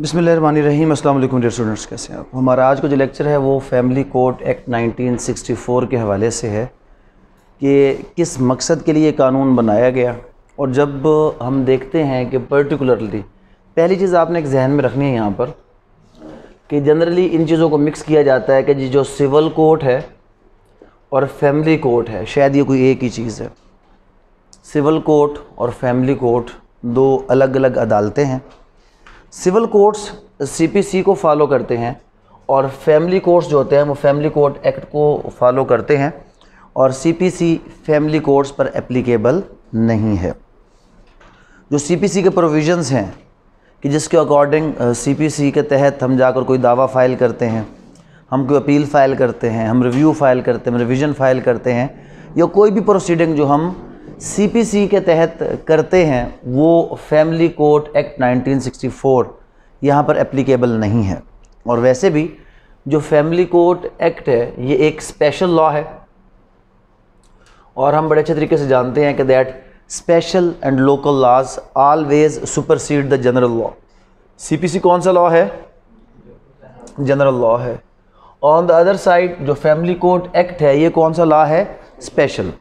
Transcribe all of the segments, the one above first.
बिसमीम असल dear students कैसे हैं आप हमारा आज का जो लेक्चर है वो फैमिली कोर्ट एक्ट 1964 के हवाले से है कि किस मकसद के लिए कानून बनाया गया और जब हम देखते हैं कि पर्टिकुलरली पहली चीज़ आपने एक जहन में रखनी है यहाँ पर कि जनरली इन चीज़ों को मिक्स किया जाता है कि जो सिविल कोर्ट है और फैमिली कोर्ट है शायद ये कोई एक ही चीज़ है सिविल कोर्ट और फैमिली कोर्ट दो अलग अलग अदालतें हैं सिविल कोर्ट्स सीपीसी को फॉलो करते हैं और फैमिली कोर्ट्स जो होते हैं वो फैमिली कोर्ट एक्ट को फॉलो करते हैं और सीपीसी फैमिली कोर्ट्स पर एप्लीकेबल नहीं है जो सीपीसी के प्रोविजंस हैं कि जिसके अकॉर्डिंग सीपीसी के तहत हम जाकर कोई दावा फाइल करते हैं हम कोई अपील फ़ाइल करते हैं हम रिव्यू फ़ाइल करते हैं रिविज़न फ़ाइल करते हैं या कोई भी प्रोसीडिंग जो हम सीपीसी के तहत करते हैं वो फैमिली कोर्ट एक्ट 1964 यहाँ पर एप्लीकेबल नहीं है और वैसे भी जो फैमिली कोर्ट एक्ट है ये एक स्पेशल लॉ है और हम बड़े अच्छे तरीके से जानते हैं कि that special and local laws always supersede the general law CPC कौन सा लॉ है जनरल लॉ है ऑन द अदर साइड जो फैमिली कोर्ट एक्ट है ये कौन सा लॉ है स्पेशल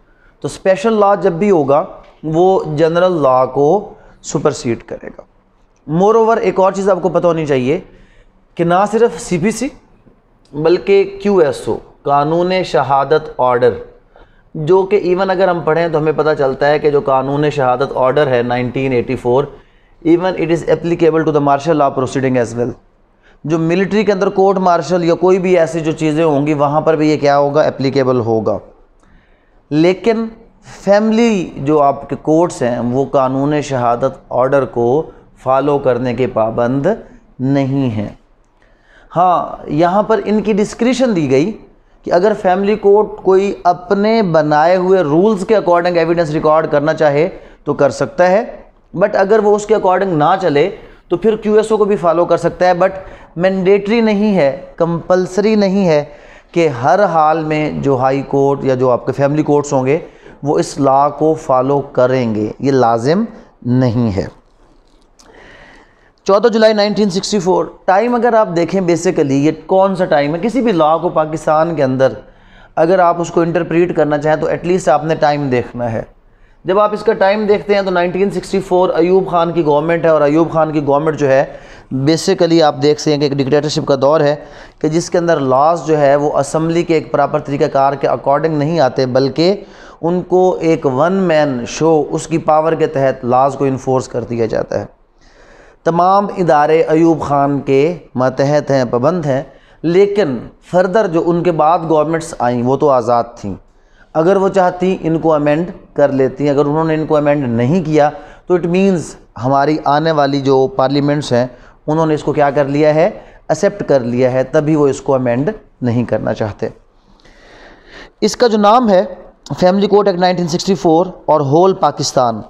तो स्पेशल लॉ जब भी होगा वो जनरल लॉ को सुपरसीड करेगा मोर ओवर एक और चीज़ आपको पता होनी चाहिए कि ना सिर्फ सी बल्कि क्यू एस ओ कानून शहादत ऑर्डर जो कि इवन अगर हम पढ़ें तो हमें पता चलता है कि जो कानून शहादत ऑर्डर है 1984 even it is applicable to the martial law proceeding as well जो मिलिट्री के अंदर कोर्ट मार्शल या कोई भी ऐसी जो चीज़ें होंगी वहाँ पर भी ये क्या होगा एप्लीकेबल होगा लेकिन फैमिली जो आपके कोर्ट्स हैं वो कानून शहादत ऑर्डर को फॉलो करने के पाबंद नहीं हैं हाँ यहाँ पर इनकी डिस्क्रिशन दी गई कि अगर फैमिली कोर्ट कोई अपने बनाए हुए रूल्स के अकॉर्डिंग एविडेंस रिकॉर्ड करना चाहे तो कर सकता है बट अगर वो उसके अकॉर्डिंग ना चले तो फिर क्यूएसओ को भी फॉलो कर सकता है बट मैंडेटरी नहीं है कंपलसरी नहीं है कि हर हाल में जो हाई कोर्ट या जो आपके फैमिली कोर्ट्स होंगे वो इस लॉ को फॉलो करेंगे ये लाजिम नहीं है चौदह जुलाई 1964 टाइम अगर आप देखें बेसिकली ये कौन सा टाइम है किसी भी लॉ को पाकिस्तान के अंदर अगर आप उसको इंटरप्रीट करना चाहें तो एटलीस्ट आपने टाइम देखना है जब आप इसका टाइम देखते हैं तो 1964 अयूब खान की गवर्नमेंट है और अयूब खान की गवर्नमेंट जो है बेसिकली आप देख सकें कि एक डिक्टेटरशिप का दौर है कि जिसके अंदर लॉज जो है वो असम्बली के एक प्रॉपर तरीक़ाकार के अकॉर्डिंग नहीं आते बल्कि उनको एक वन मैन शो उसकी पावर के तहत लॉज को इन्फोर्स कर दिया जाता है तमाम इदारे अयूब खान के मतहत हैं पाबंद हैं लेकिन फर्दर जो उनके बाद गवर्नमेंट्स आई वो तो आज़ाद थीं अगर वो चाहती इनको अमेंड कर लेती अगर उन्होंने इनको अमेंड नहीं किया तो इट मीन्स हमारी आने वाली जो पार्लियामेंट्स हैं उन्होंने इसको क्या कर लिया है एक्सेप्ट कर लिया है तभी वो इसको अमेंड नहीं करना चाहते इसका जो नाम है फैमिली कोर्ट एक्ट 1964 और होल पाकिस्तान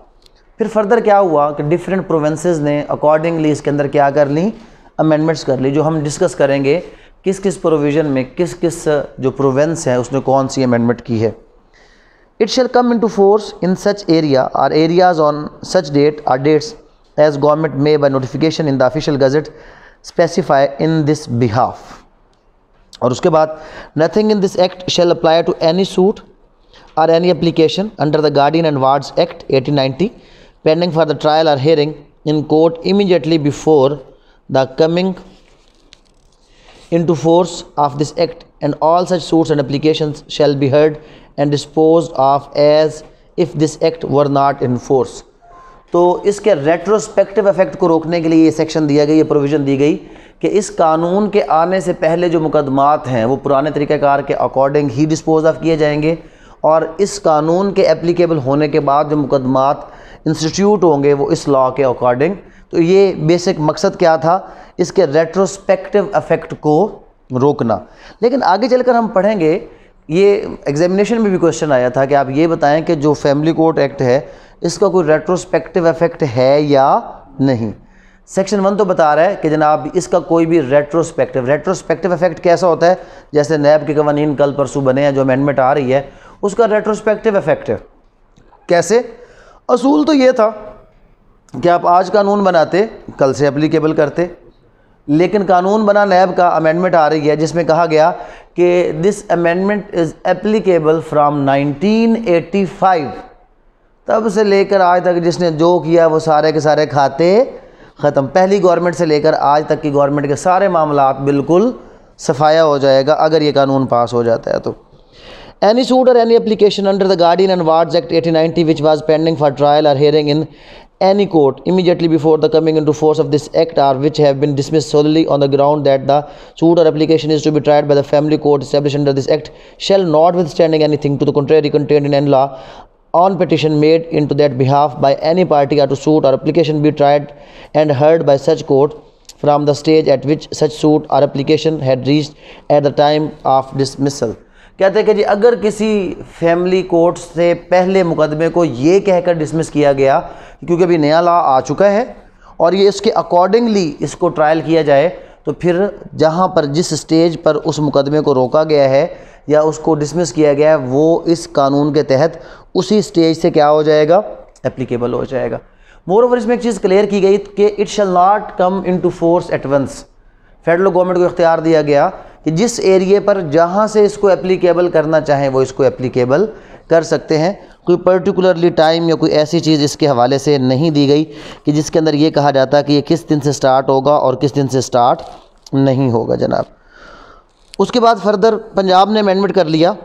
फिर फर्दर क्या हुआ कि डिफरेंट प्रोवेंसेज ने अकॉर्डिंगली इसके अंदर क्या कर ली अमेंडमेंट्स कर ली जो हम डिस्कस करेंगे किस किस प्रोविज़न में किस किस जो प्रोविंस है उसने कौन सी अमेंडमेंट की है It shall come into force in such area or areas on such date or dates as government may by notification in the official gazette specify in this behalf. और उसके बाद nothing in this act shall apply to any suit or any application under the Guardian and Wards Act 1890 pending for the trial or hearing in court immediately before the coming into force of this act and all such suits and applications shall be heard and dispose of as if this act were not in force तो इसके retrospective effect को रोकने के लिए ये section दिया गया ये प्रोविज़न दी गई कि इस कानून के आने से पहले जो मुकदमात हैं वो पुराने तरीक़ाकार के अकॉर्डिंग ही डिस्पोज ऑफ किए जाएंगे और इस कानून के एप्लीकेबल होने के बाद जो मुकदमात इंस्टीट्यूट होंगे वो इस लॉ के अकॉर्डिंग तो ये बेसिक मकसद क्या था इसके रेट्रोस्पेक्टिव अफेक्ट को रोकना लेकिन आगे चलकर हम पढ़ेंगे ये एग्जामिनेशन में भी क्वेश्चन आया था कि आप ये बताएं कि जो फैमिली कोर्ट एक्ट है इसका कोई रेट्रोस्पेक्टिव इफेक्ट है या नहीं सेक्शन वन तो बता रहा है कि जनाब इसका कोई भी रेट्रोस्पेक्टिव रेट्रोस्पेक्टिव इफेक्ट कैसा होता है जैसे नैब के कवानीन कल परसों बने हैं जो अमेंडमेंट आ रही है उसका रेट्रोस्पेक्टिव इफेक्ट है कैसे असूल तो ये था कि आप आज कानून बनाते कल से अप्लीकेबल करते लेकिन कानून बना नैब का अमेंडमेंट आ रही है जिसमें कहा गया कि this amendment is applicable from 1985 तब से लेकर आज तक जिसने जो किया वो सारे के सारे खाते ख़त्म पहली गवर्नमेंट से लेकर आज तक की गवर्नमेंट के सारे मामला बिल्कुल सफाया हो जाएगा अगर ये कानून पास हो जाता है तो सूट और any any under the the and and act Act 1890 which was pending for trial or hearing in any court immediately before the coming into force of this act are which have been dismissed solely on the ground that the suit or application is to be tried by the family court established under this act shall notwithstanding anything to the contrary contained in any law on petition made into that behalf by any party are to suit or application be tried and heard by such court from the stage at which such suit or application had reached at the time of dismissal कहते हैं कि जी अगर किसी family court से पहले मुकदमे को ये कहकर डिसमिस किया गया क्योंकि अभी नया लॉ आ चुका है और ये इसके अकॉर्डिंगली इसको ट्रायल किया जाए तो फिर जहाँ पर जिस स्टेज पर उस मुकदमे को रोका गया है या उसको डिसमिस किया गया है वो इस कानून के तहत उसी स्टेज से क्या हो जाएगा एप्लीकेबल हो जाएगा मोर ओवर इसमें एक चीज़ क्लियर की गई कि it shall not come in to force at once federal government को इख्तियार दिया गया कि जिस एरिए पर जहाँ से इसको एप्लीकेबल करना चाहें वो इसको एप्लीकेबल कर सकते हैं कोई पर्टिकुलरली टाइम या कोई ऐसी चीज़ इसके हवाले से नहीं दी गई कि जिसके अंदर ये कहा जाता कि ये किस दिन से स्टार्ट होगा और किस दिन से स्टार्ट नहीं होगा जनाब उसके बाद फर्दर पंजाब ने अमेंडमेंट कर लिया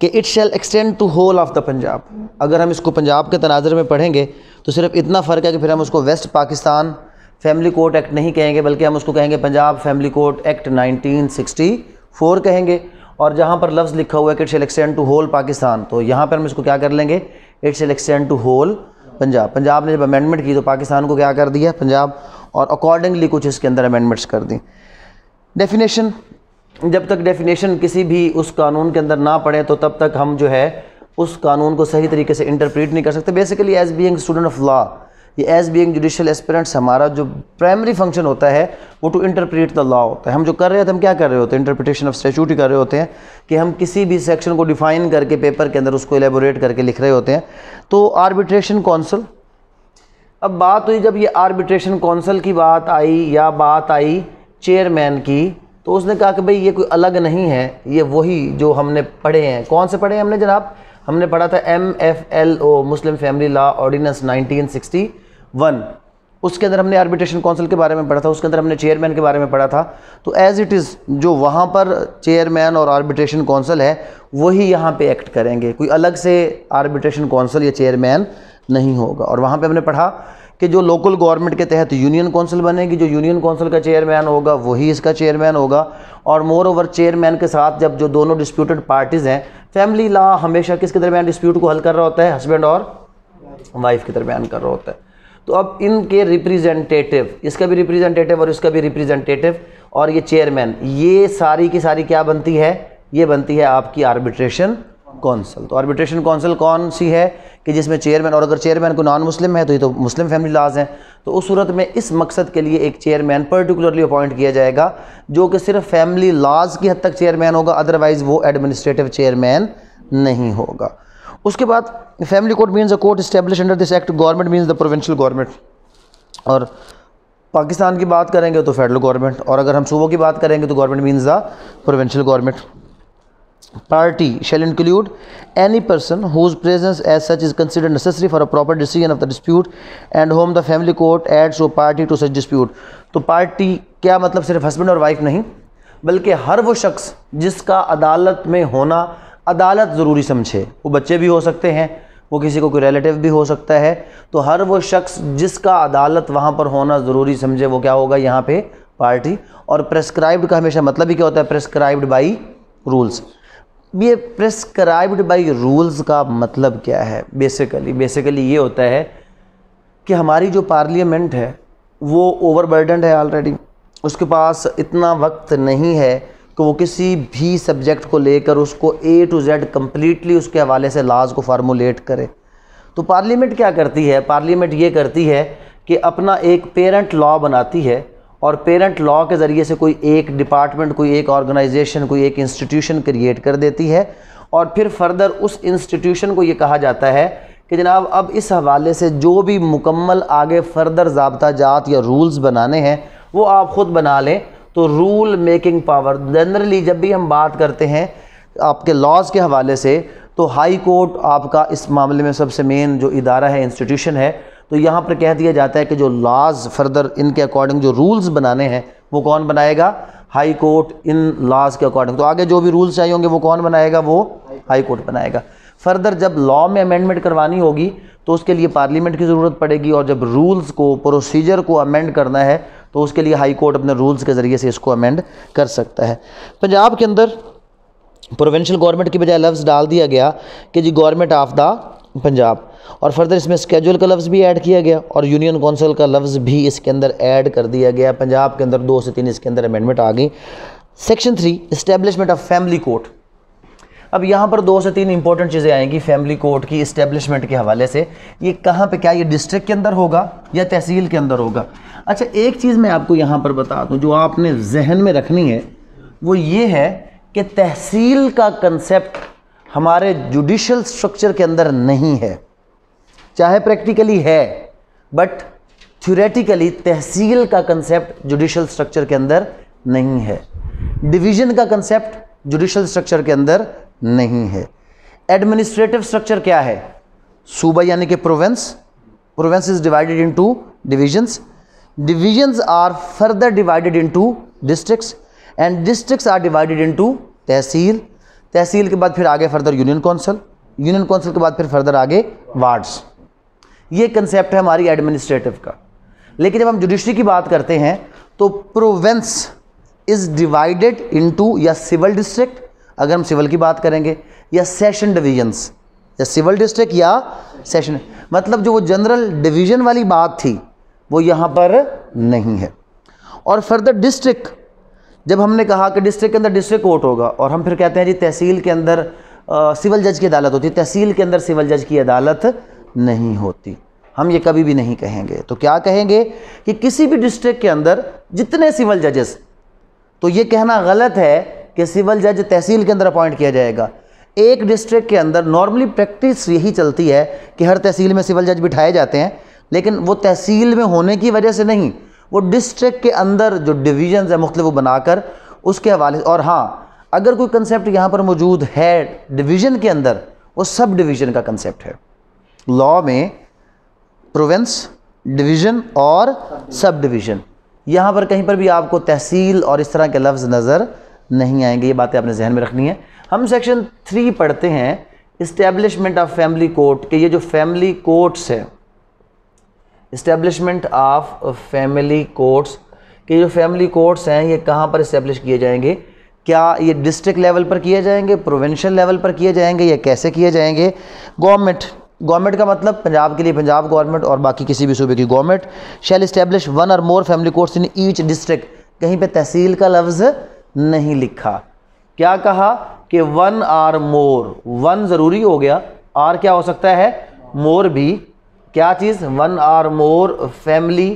कि it shall extend to whole of the Punjab अगर हम इसको पंजाब के तनाजर में पढ़ेंगे तो सिर्फ इतना फ़र्क है कि फिर हम उसको West Pakistan family court act नहीं कहेंगे बल्कि हम उसको कहेंगे पंजाब फैमिली कोर्ट एक्ट 1964 कहेंगे और जहाँ पर लफ्ज़ लिखा हुआ है कि it's extend to whole Pakistan तो यहाँ पर हम इसको क्या कर लेंगे it's extend to whole Punjab Punjab ने जब अमेंडमेंट की तो पाकिस्तान को क्या कर दिया पंजाब और अकॉर्डिंगली कुछ इसके अंदर अमेंडमेंट्स कर दी डेफिनेशन जब तक डेफिनेशन किसी भी उस कानून के अंदर ना पड़े तो तब तक हम जो है उस कानून को सही तरीके से इंटरप्रेट नहीं कर सकते basically as being student of law ये एज बीइंग जुडिशियल एस्पिरेंट्स हमारा जो प्राइमरी फंक्शन होता है वो टू इंटरप्रेट द लॉ होता है हम जो कर रहे होते हैं हम क्या कर रहे होते हैं इंटरप्रिटेशन ऑफ स्टेचूट कर रहे होते हैं कि हम किसी भी सेक्शन को डिफाइन करके पेपर के अंदर उसको एलेबोरेट करके लिख रहे होते हैं तो आर्बिट्रेशन कौंसल अब बात हुई जब ये आर्बिट्रेशन कौंसल की बात आई या बात आई चेयरमैन की तो उसने कहा कि भाई ये कोई अलग नहीं है ये वही जो हमने पढ़े हैं कौन से पढ़े हैं हमने जनाब हमने पढ़ा था M F L O Muslim family law ordinance 1960 one उसके अंदर हमने आर्बिट्रेशन काउंसिल के बारे में पढ़ा था उसके अंदर हमने चेयरमैन के बारे में पढ़ा था तो एज़ इट इज़ जो वहाँ पर चेयरमैन और आर्बिट्रेशन काउंसिल है वही यहाँ पे एक्ट करेंगे कोई अलग से आर्बिट्रेशन काउंसिल या चेयरमैन नहीं होगा और वहाँ पे हमने पढ़ा कि जो लोकल गवर्नमेंट के तहत यूनियन काउंसिल बनेगी जो यूनियन काउंसिल का चेयरमैन होगा वही इसका चेयरमैन होगा और मोर ओवर चेयरमैन के साथ जब जो दोनों डिस्प्यूटेड पार्टीज़ हैं फैमिली लॉ हमेशा किसके दरमियान डिस्प्यूट को हल कर रहा होता है हस्बैंड और वाइफ के दरमियान कर रहा होता है तो अब इनके रिप्रेजेंटेटिव इसका भी रिप्रेजेंटेटिव और इसका भी रिप्रेजेंटेटिव और ये चेयरमैन ये सारी की सारी क्या बनती है ये बनती है आपकी आर्बिट्रेशन कौंसल तो आर्बिट्रेशन कौंसल कौन सी है कि जिसमें चेयरमैन और अगर चेयरमैन को नॉन मुस्लिम है तो ये तो मुस्लिम फैमिली लाज हैं तो उस सूरत में इस मकसद के लिए एक चेयरमैन पर्टिकुलरली अपॉइंट किया जाएगा जो कि सिर्फ फैमिली लाज की हद तक चेयरमैन होगा अदरवाइज़ वो एडमिनिस्ट्रेटिव चेयरमैन नहीं होगा उसके बाद family court means a court establish under this act government means the provincial government और पाकिस्तान की बात करेंगे तो फेडरल गवर्नमेंट और अगर हम सूबों की बात करेंगे तो government means the provincial government party shall include any person whose presence as such is consider necessary for a proper decision of the dispute and whom the family court adds a party to such dispute तो party क्या मतलब सिर्फ husband और wife नहीं बल्कि हर वो शख्स जिसका अदालत में होना अदालत ज़रूरी समझे वो बच्चे भी हो सकते हैं वो किसी को कोई रिलेटिव भी हो सकता है तो हर वो शख्स जिसका अदालत वहाँ पर होना ज़रूरी समझे वो क्या होगा यहाँ पे पार्टी और प्रेस्क्राइब्ड का हमेशा मतलब ही क्या होता है प्रेस्क्राइब्ड बाई रूल्स ये प्रेस्क्राइब्ड बाई रूल्स का मतलब क्या है बेसिकली बेसिकली ये होता है कि हमारी जो पार्लियामेंट है वो ओवरबर्डनड है ऑलरेडी उसके पास इतना वक्त नहीं है कि तो वो किसी भी सब्जेक्ट को लेकर उसको ए टू जेड कम्प्लीटली उसके हवाले से लाज को फार्मूलेट करे तो पार्लियामेंट क्या करती है पार्लियामेंट ये करती है कि अपना एक पेरेंट लॉ बनाती है और पेरेंट लॉ के ज़रिए से कोई एक डिपार्टमेंट कोई एक ऑर्गेनाइजेशन कोई एक इंस्टीट्यूशन क्रिएट कर देती है और फिर फर्दर उस इंस्टीट्यूशन को ये कहा जाता है कि जनाब अब इस हवाले से जो भी मुकम्मल आगे फर्दर जबता जात या रूल्स बनाने हैं वो आप ख़ुद बना लें तो रूल मेकिंग पावर जनरली जब भी हम बात करते हैं आपके लॉज के हवाले से तो हाई कोर्ट आपका इस मामले में सबसे मेन जो इदारा है इंस्टीट्यूशन है तो यहाँ पर कह दिया जाता है कि जो लॉज फर्दर इनके अकॉर्डिंग जो रूल्स बनाने हैं वो कौन बनाएगा हाई कोर्ट इन लॉज के अकॉर्डिंग तो आगे जो भी रूल्स चाहिए होंगे वो कौन बनाएगा वो हाई कोर्ट बनाएगा फर्दर जब लॉ में अमेंडमेंट करवानी होगी तो उसके लिए पार्लियामेंट की ज़रूरत पड़ेगी और जब रूल्स को प्रोसीजर को अमेंड करना है तो उसके लिए हाई कोर्ट अपने रूल्स के ज़रिए से इसको अमेंड कर सकता है पंजाब के अंदर प्रोविंशियल गवर्नमेंट की बजाय लफ्ज़ डाल दिया गया कि जी गवर्नमेंट ऑफ द पंजाब और फर्दर इसमें स्केजुअल का लफ्ज़ भी ऐड किया गया और यूनियन काउंसिल का लफ्ज़ भी इसके अंदर ऐड कर दिया गया पंजाब के अंदर दो से तीन इसके अंदर अमेंडमेंट आ गई section three establishment of family court अब यहाँ पर दो से तीन इंपॉर्टेंट चीज़ें आएंगी फैमिली कोर्ट की इस्टेब्लिशमेंट के हवाले से ये कहाँ पे क्या ये डिस्ट्रिक्ट के अंदर होगा या तहसील के अंदर होगा अच्छा एक चीज़ मैं आपको यहाँ पर बता दूँ जो आपने जहन में रखनी है वो ये है कि तहसील का कंसेप्ट हमारे जुडिशल स्ट्रक्चर के अंदर नहीं है चाहे प्रैक्टिकली है बट थ्योरेटिकली तहसील का कंसेप्ट जुडिशल स्ट्रक्चर के अंदर नहीं है डिवीज़न का कंसेप्ट जुडिशल स्ट्रक्चर के अंदर नहीं है एडमिनिस्ट्रेटिव स्ट्रक्चर क्या है सूबा यानी कि province province is divided into divisions divisions are further divided into districts and districts are divided into tehsil tehsil के बाद फिर आगे further union council union council के बाद फिर फर्दर आगे वार्ड्स ये कंसेप्ट है हमारी एडमिनिस्ट्रेटिव का लेकिन जब हम जुडिशरी की बात करते हैं तो प्रोवेंस इज़ डिवाइडेड इनटू या सिविल डिस्ट्रिक्ट अगर हम सिविल की बात करेंगे या सेशन डिवीजन्स या सिविल डिस्ट्रिक्ट या सेशन मतलब जो वो जनरल डिवीजन वाली बात थी वो यहाँ पर नहीं है और फर्दर डिस्ट्रिक्ट जब हमने कहा कि डिस्ट्रिक्ट के अंदर डिस्ट्रिक्ट कोर्ट होगा और हम फिर कहते हैं जी तहसील के अंदर सिविल जज की अदालत होती तहसील के अंदर सिविल जज की अदालत नहीं होती हम ये कभी भी नहीं कहेंगे तो क्या कहेंगे कि किसी भी डिस्ट्रिक्ट के अंदर जितने सिविल जजेस तो ये कहना गलत है कि सिविल जज तहसील के अंदर अपॉइंट किया जाएगा एक डिस्ट्रिक्ट के अंदर नॉर्मली प्रैक्टिस यही चलती है कि हर तहसील में सिविल जज बिठाए जाते हैं लेकिन वो तहसील में होने की वजह से नहीं वो डिस्ट्रिक्ट के अंदर जो डिवीजन्स हैं मुख्तलिफ बनाकर उसके हवाले और हाँ अगर कोई कंसेप्ट यहाँ पर मौजूद है डिवीज़न के अंदर वो सब डिवीज़न का कंसेप्ट है लॉ में प्रोविंस डिवीज़न और सब डिवीज़न यहाँ पर कहीं पर भी आपको तहसील और इस तरह के लफ्ज़ नज़र नहीं आएंगे ये बातें आपने जहन में रखनी है हम सेक्शन थ्री पढ़ते हैं इस्टेब्लिशमेंट ऑफ फैमिली कोर्ट के ये जो फैमिली कोर्ट्स है इस्टेब्लिशमेंट ऑफ फैमिली कोर्ट्स के जो फैमिली कोर्ट्स हैं ये कहाँ पर इस्टेब्लिश किए जाएंगे क्या ये डिस्ट्रिक्ट लेवल पर किए जाएंगे प्रोविंशियल लेवल पर किए जाएंगे या कैसे किए जाएंगे गवर्नमेंट गवर्नमेंट का मतलब पंजाब के लिए पंजाब गवर्नमेंट और बाकी किसी भी सूबे की government shell establish one or more family courts in each district कहीं पे तहसील का लफ्ज़ नहीं लिखा क्या कहा कि वन आर मोर वन ज़रूरी हो गया आर क्या हो सकता है मोर भी क्या चीज़ one or more family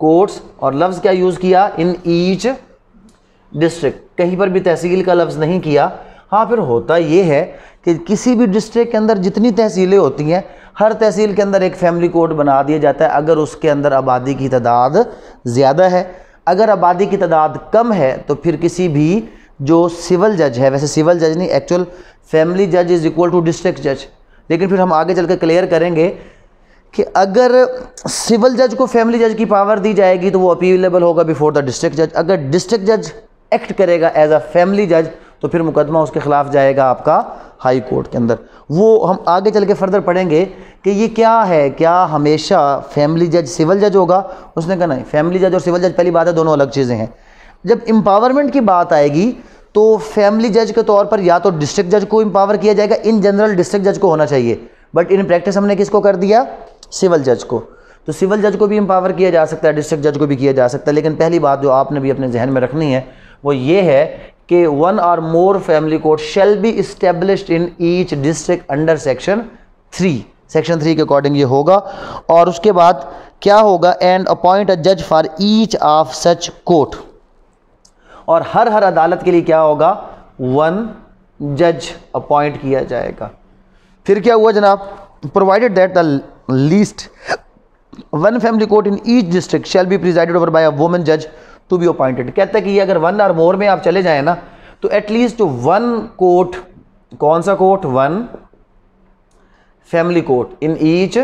courts और लफ्ज़ क्या यूज़ किया इन ईच डिस्ट्रिक्ट कहीं पर भी तहसील का लफ्ज़ नहीं किया हाँ फिर होता ये है कि किसी भी डिस्ट्रिक्ट के अंदर जितनी तहसीलें होती हैं हर तहसील के अंदर एक फैमिली कोर्ट बना दिया जाता है अगर उसके अंदर आबादी की तादाद ज़्यादा है अगर आबादी की तादाद कम है तो फिर किसी भी जो सिविल जज है वैसे सिविल जज नहीं एक्चुअल फैमिली जज इज़ इक्वल टू डिस्ट्रिक्ट जज लेकिन फिर हम आगे चल कर क्लियर करेंगे कि अगर सिविल जज को फैमिली जज की पावर दी जाएगी तो वो अपीलेबल होगा बिफोर द डिस्ट्रिक्ट जज अगर डिस्ट्रिक्ट जज एक्ट करेगा एज अ फैमिली जज तो फिर मुकदमा उसके ख़िलाफ़ जाएगा आपका हाई कोर्ट के अंदर वो हम आगे चल के फर्दर पढ़ेंगे कि ये क्या है क्या हमेशा फैमिली जज सिविल जज होगा उसने कहा नहीं फैमिली जज और सिविल जज पहली बात है दोनों अलग चीज़ें हैं जब एम्पावरमेंट की बात आएगी तो फैमिली जज के तौर पर या तो डिस्ट्रिक्ट जज को एम्पावर किया जाएगा इन जनरल डिस्ट्रिक्ट जज को होना चाहिए बट इन प्रैक्टिस हमने किसको कर दिया सिविल जज को तो सिविल जज को भी एम्पावर किया जा सकता है डिस्ट्रिक्ट जज को भी किया जा सकता है लेकिन पहली बात जो आपने भी अपने जहन में रखनी है वो ये है कि one or more family court shall be establish in each district under section three section three के अकॉर्डिंग ये होगा और उसके बाद क्या होगा एंड अपॉइंट अ जज for each of such court और हर हर अदालत के लिए क्या होगा वन जज अपॉइंट किया जाएगा फिर क्या हुआ जनाब provided that the least one family court in each district shall be presided over by a women जज टू बी अपॉइंटेड कहता है कि ये अगर वन और मोर में आप चले जाएं ना तो एटलीस्ट वन कोर्ट कौन सा court one family court in each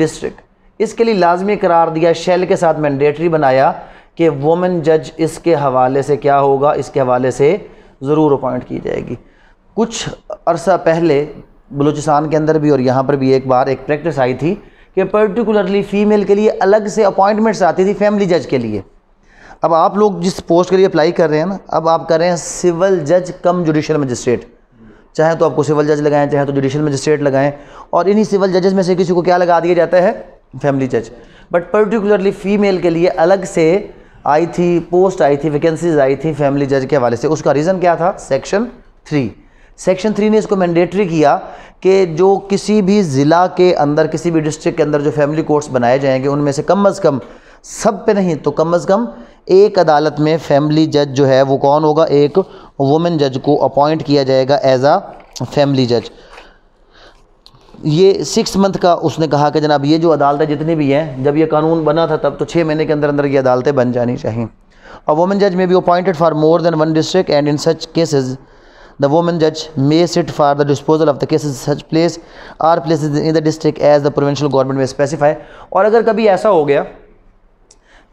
district इसके लिए लाजमी करार दिया शेल के साथ मैंडेटरी बनाया कि वोमेन जज इसके हवाले से क्या होगा इसके हवाले से ज़रूर अपॉइंट की जाएगी कुछ अरसा पहले बलूचिस्तान के अंदर भी और यहाँ पर भी एक बार एक प्रैक्टिस आई थी कि पर्टिकुलरली फ़ीमेल के लिए अलग से अपॉइंटमेंट्स आती थी फैमिली जज के लिए अब आप लोग जिस पोस्ट के लिए अप्लाई कर रहे हैं ना अब आप कर रहे हैं सिविल जज कम जुडिशल मजिस्ट्रेट चाहे तो आपको सिविल जज लगाएं चाहे तो जुडिशल मजिस्ट्रेट लगाएं और इन्हीं सिविल जजेस में से किसी को क्या लगा दिया जाता है फैमिली जज बट पर्टिकुलरली फ़ीमेल के लिए अलग से आई थी पोस्ट आई थी वैकेंसीज आई थी फैमिली जज के हवाले से उसका रीज़न क्या था सेक्शन थ्री सेक्शन थ्री ने इसको मैंडेटरी किया कि जो किसी भी ज़िला के अंदर किसी भी डिस्ट्रिक्ट के अंदर जो फैमिली कोर्ट्स बनाए जाएंगे उनमें से कम अज़ कम सब पे नहीं तो कम से कम एक अदालत में फैमिली जज जो है वो कौन होगा एक वुमेन जज को अपॉइंट किया जाएगा एज आ फैमिली जज ये सिक्स मंथ का उसने कहा कि जनाब ये जो अदालतें जितनी भी हैं जब ये कानून बना था तब तो छः महीने के अंदर अंदर ये अदालतें बन जानी चाहिए और वुमेन जज में भी appointed for more than one district and in such cases the women जज मे sit for the disposal of the cases such place are place in the district as the provincial government में specify और अगर कभी ऐसा हो गया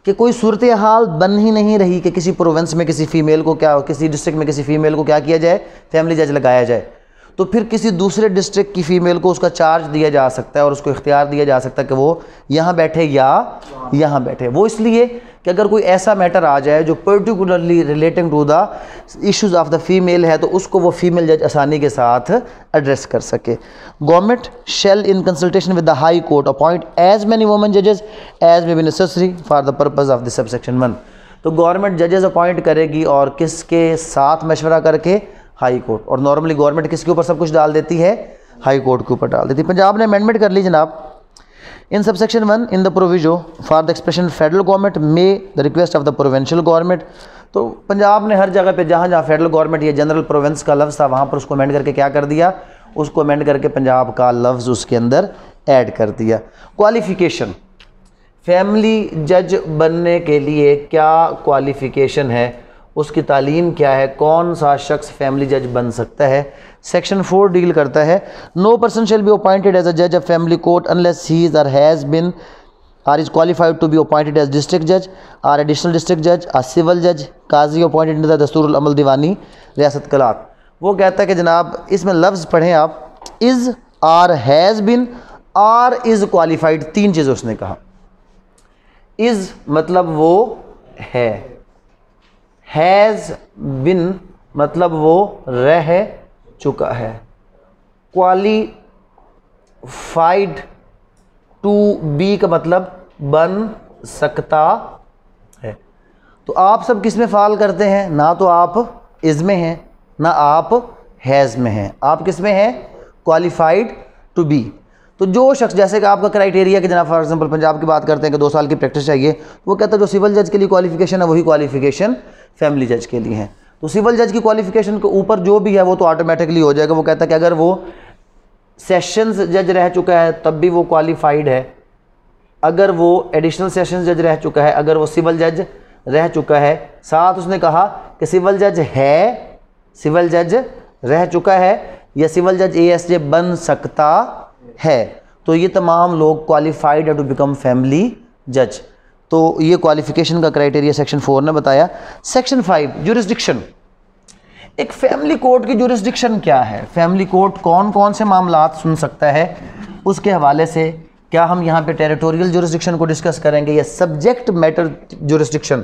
कि कोई सूरत हाल बन ही नहीं रही कि किसी प्रोविंस में किसी फ़ीमेल को क्या किसी डिस्ट्रिक्ट में किसी फ़ीमेल को क्या किया जाए फैमिली जज लगाया जाए तो फिर किसी दूसरे डिस्ट्रिक्ट की फ़ीमेल को उसका चार्ज दिया जा सकता है और उसको इख्तियार दिया जा सकता है कि वो यहाँ बैठे या यहाँ बैठे वो इसलिए कि अगर कोई ऐसा मैटर आ जाए जो particularly relating to the issues of the female है तो उसको वो फीमेल जज आसानी के साथ एड्रेस कर सके government shall in consultation with the high court appoint as many women जजेस as may be necessary for the purpose of the section one तो गवर्नमेंट जजेस अपॉइंट करेगी और किसके साथ मशवरा करके हाई कोर्ट और नॉर्मली गवर्नमेंट किसके ऊपर सब कुछ डाल देती है हाई कोर्ट के ऊपर डाल देती है पंजाब ने अमेंडमेंट कर ली जनाब in sub section one in the proviso for the expression federal government may the request of the provincial government तो पंजाब ने हर जगह पे जहाँ जहाँ फेडरल गवर्नमेंट या जनरल प्रोवेंस का लफ्ज़ था वहाँ पर उसको अमेंड करके क्या कर दिया उसको अमेंड करके पंजाब का लफ्ज़ उसके अंदर ऐड कर दिया क्वालिफ़िकेशन फैमिली जज बनने के लिए क्या क्वालिफ़िकेशन है उसकी तालीम क्या है कौन सा शख्स फैमिली जज बन सकता है सेक्शन फोर डील करता है no person shall be appointed as a जज of family court unless he is are has been are is qualified to be appointed as district जज आर एडिशनल डिस्ट्रिक्ट जज are civil जज काजी appointed in the अमल दीवानी रियासत कलाक वो कहता है कि जनाब इसमें लफ्ज़ पढ़ें आप is or has been or is qualified तीन चीज़ उसने कहा इज़ मतलब वो है हैज़ बिन मतलब वो रह चुका है क्वालिफाइड टू बी का मतलब बन सकता है तो आप सब किस में फ़ाल करते हैं ना तो आप इसमें हैं ना आप हैज़ में हैं आप किस में हैं क्वालिफाइड टू बी तो जो शख्स जैसे कि आपका क्राइटेरिया कि जना फॉर एग्जांपल पंजाब की बात करते हैं कि दो साल की प्रैक्टिस चाहिए वो कहता है जो सिविल जज के लिए क्वालिफिकेशन है वही क्वालिफिकेशन फैमिली जज के लिए है तो सिविल जज की क्वालिफिकेशन के ऊपर जो भी है वो तो ऑटोमेटिकली हो जाएगा वो कहता है कि अगर वो सेशंस जज रह चुका है तब भी वो क्वालिफाइड है अगर वो एडिशनल सेशंस जज रह चुका है अगर वो सिविल जज रह चुका है साथ उसने कहा कि सिविल जज है सिविल जज रह चुका है या सिविल जज ए एस जे बन सकता है तो ये तमाम लोग क्वालिफाइड है टू बिकम फैमिली जज तो ये क्वालिफिकेशन का क्राइटेरिया सेक्शन फोर ने बताया सेक्शन फाइव जुरिस्डिक्शन एक फैमिली कोर्ट की जुरिस्डिक्शन क्या है फैमिली कोर्ट कौन कौन से मामला सुन सकता है उसके हवाले से क्या हम यहाँ पे टेरिटोरियल जुरिस्डिक्शन को डिस्कस करेंगे या subject matter jurisdiction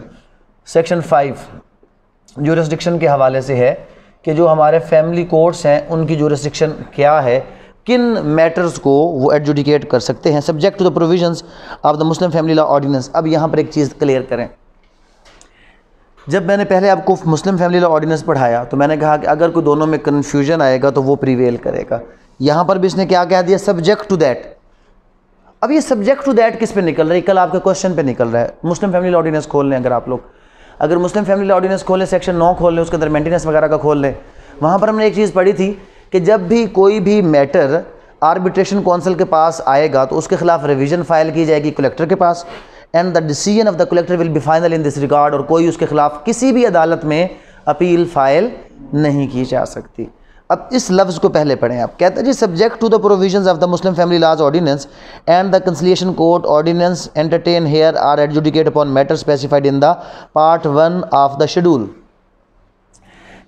section five jurisdiction के हवाले से है कि जो हमारे फैमिली कोर्ट्स हैं उनकी जुरिस्डिक्शन क्या है किन मैटर्स को वो एडजुडिकेट कर सकते हैं subject to the provisions of the Muslim family law ordinance अब यहाँ पर एक चीज़ क्लियर करें जब मैंने पहले आपको मुस्लिम फैमिली लॉ ऑर्डिनेंस पढ़ाया तो मैंने कहा कि अगर कोई दोनों में कन्फ्यूजन आएगा तो वो प्रिवेल करेगा यहाँ पर भी इसने क्या कह दिया सब्जेक्ट टू दैट अब ये सब्जेक्ट टू दैट किस पे निकल रहा है कल आपके क्वेश्चन पे निकल रहा है मुस्लिम फैमिली ऑर्डिनेंस खोल लें अगर आप लोग अगर मुस्लिम फैमिली ऑर्डिनेंस खोलें सेक्शन नौ खोल लें उसके अंदर मेंटेनेंस वगैरह का खोल लें वहाँ पर हमने एक चीज़ पढ़ी थी कि जब भी कोई भी मैटर आर्बिट्रेशन काउंसिल के पास आएगा तो उसके खिलाफ रिविजन फाइल की जाएगी कलेक्टर के पास and the decision of the collector will be final in this regard और कोई उसके खिलाफ किसी भी अदालत में अपील फाइल नहीं की जा सकती अब इस लफ्ज़ को पहले पढ़ें आप कहते हैं जी subject to the provisions of the Muslim family laws ordinance and the conciliation court ordinance entertain hear or adjudicate upon matter specified in the part one of the schedule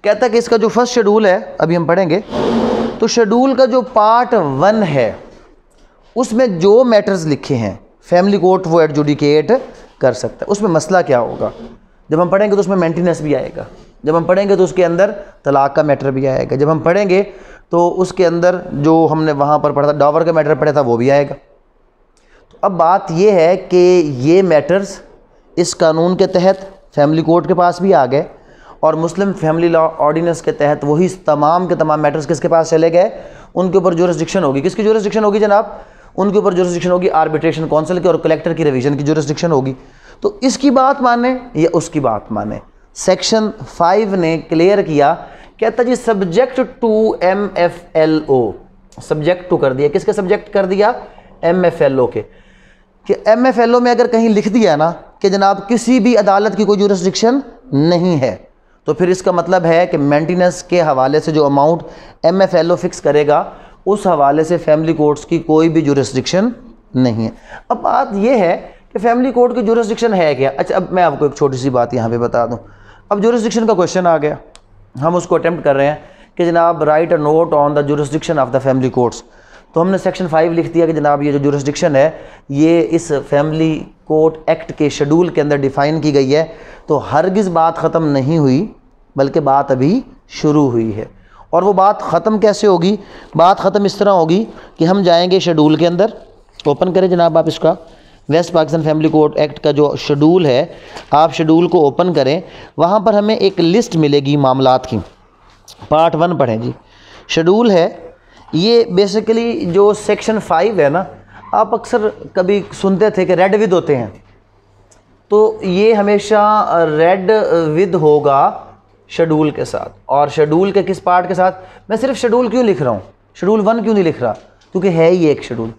कहता है कि इसका जो फर्स्ट शेड्यूल है अभी हम पढ़ेंगे तो शेड्यूल का जो पार्ट वन है उसमें जो मैटर्स लिखे हैं फैमिली कोर्ट वो एडजुडिकेट कर सकता है उसमें मसला क्या होगा जब हम पढ़ेंगे तो उसमें मेंटेनेंस भी आएगा जब हम पढ़ेंगे तो उसके अंदर तलाक का मैटर भी आएगा जब हम पढ़ेंगे तो उसके अंदर जो हमने वहाँ पर पढ़ा था डावर का मैटर पढ़ा था वो भी आएगा तो अब बात यह है कि ये मैटर्स इस कानून के तहत फैमिली कोर्ट के पास भी आ गए और मुस्लिम फैमिली लॉ ऑर्डिनेंस के तहत वही तमाम के तमाम मैटर्स किसके पास चले गए उनके ऊपर जोरिस्डिक्शन होगी किसकी जोरिस्डिक्शन होगी जनाब उनके ऊपर जोरिस्डिक्शन होगी आर्बिट्रेशन काउंसिल की और कलेक्टर की रिविजन की जोरिस्डिक्शन होगी तो इसकी बात माने या उसकी बात माने सेक्शन फाइव ने क्लियर किया कहता जी subject to M F L O subject to कर दिया किसके सब्जेक्ट कर दिया एम एफ एल ओ के कि एम एफ एल ओ में अगर कहीं लिख दिया ना कि जनाब किसी भी अदालत की कोई जोरिस्डिक्शन नहीं है तो फिर इसका मतलब है कि मेंटेनेंस के हवाले से जो amount M F L O fix करेगा उस हवाले से फैमिली कोर्ट्स की कोई भी जुरिस्डिक्शन नहीं है अब बात यह है कि फैमिली कोर्ट की जुरिस्डिक्शन है क्या अच्छा अब मैं आपको एक छोटी सी बात यहाँ पे बता दूँ अब जुरिस्डिक्शन का क्वेश्चन आ गया हम उसको अटैम्प्ट कर रहे हैं कि जनाब write a note on the jurisdiction of the family courts तो हमने सेक्शन फाइव लिख दिया कि जनाब ये जो जुरिस्डिक्शन है ये इस फैमिली कोर्ट एक्ट के शेड्यूल के अंदर डिफ़ाइन की गई है तो हरगिज़ बात ख़त्म नहीं हुई बल्कि बात अभी शुरू हुई है और वो बात ख़त्म कैसे होगी बात ख़त्म इस तरह होगी कि हम जाएंगे शेड्यूल के अंदर ओपन करें जनाब आप इसका West Pakistan family court act का जो शेड्यूल है आप शेड्यूल को ओपन करें वहाँ पर हमें एक लिस्ट मिलेगी मामला की पार्ट वन पढ़ें जी शेड्यूल है ये बेसिकली जो सेक्शन फाइव है ना आप अक्सर कभी सुनते थे कि रेड विद होते हैं तो ये हमेशा रेड विद होगा शेड्यूल के साथ और शेड्यूल के किस पार्ट के साथ मैं सिर्फ शेड्यूल क्यों लिख रहा हूँ शेड्यूल वन क्यों नहीं लिख रहा क्योंकि है ही एक शेड्यूल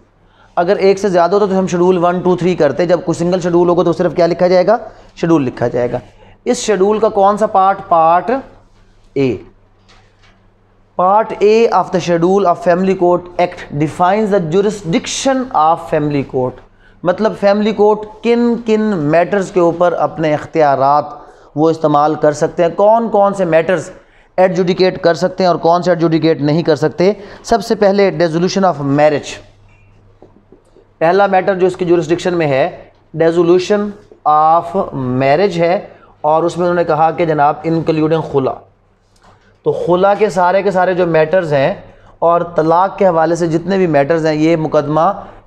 अगर एक से ज़्यादा होता तो हम शेड्यूल वन टू थ्री करते जब कोई सिंगल शेड्यूल होगा तो सिर्फ क्या लिखा जाएगा शेड्यूल लिखा जाएगा इस शेड्यूल का कौन सा part part A part A of the schedule of family court act defines the jurisdiction of family court मतलब फैमिली कोर्ट किन किन मैटर्स के ऊपर अपने अख्तियार वो इस्तेमाल कर सकते हैं कौन कौन से मैटर्स एडजुडिकेट कर सकते हैं और कौन से एडजुडिकेट नहीं कर सकते सबसे पहले डेजोल्यूशन ऑफ मैरिज पहला मैटर जो इसकी जुरिस्डिक्शन में है डेजोल्यूशन ऑफ मैरिज है और उसमें उन्होंने कहा कि जनाब इंक्लूडिंग खुला तो खुला के सारे के सारे जो मैटर्स हैं और तलाक़ के हवाले से जितने भी मैटर्स हैं ये मुकदमा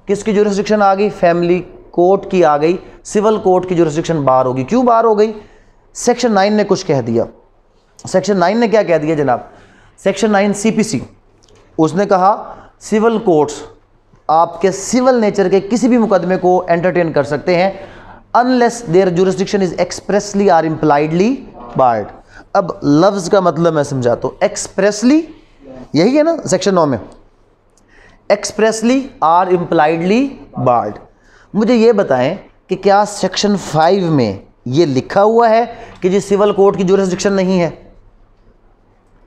किसकी जुरिस्डिक्शन आ गई फैमिली कोर्ट की आ गई सिविल कोर्ट की जुरिस्डिक्शन बाहर होगी क्यों बाहर हो गई सेक्शन नाइन ने कुछ कह दिया सेक्शन नाइन ने क्या कह दिया जनाब सेक्शन नाइन सी उसने कहा सिविल कोर्ट्स आपके सिविल नेचर के किसी भी मुकदमे को एंटरटेन कर सकते हैं unless their jurisdiction is expressly or impliedly barred अब लफ्ज़ का मतलब मैं समझाता हूँ एक्सप्रेसली यही है ना सेक्शन नौ में एक्सप्रेसली आर इम्प्लाइडली बार्ड मुझे ये बताएं कि क्या सेक्शन फाइव में ये लिखा हुआ है कि जी सिविल कोर्ट की जोरिस्डिक्शन नहीं है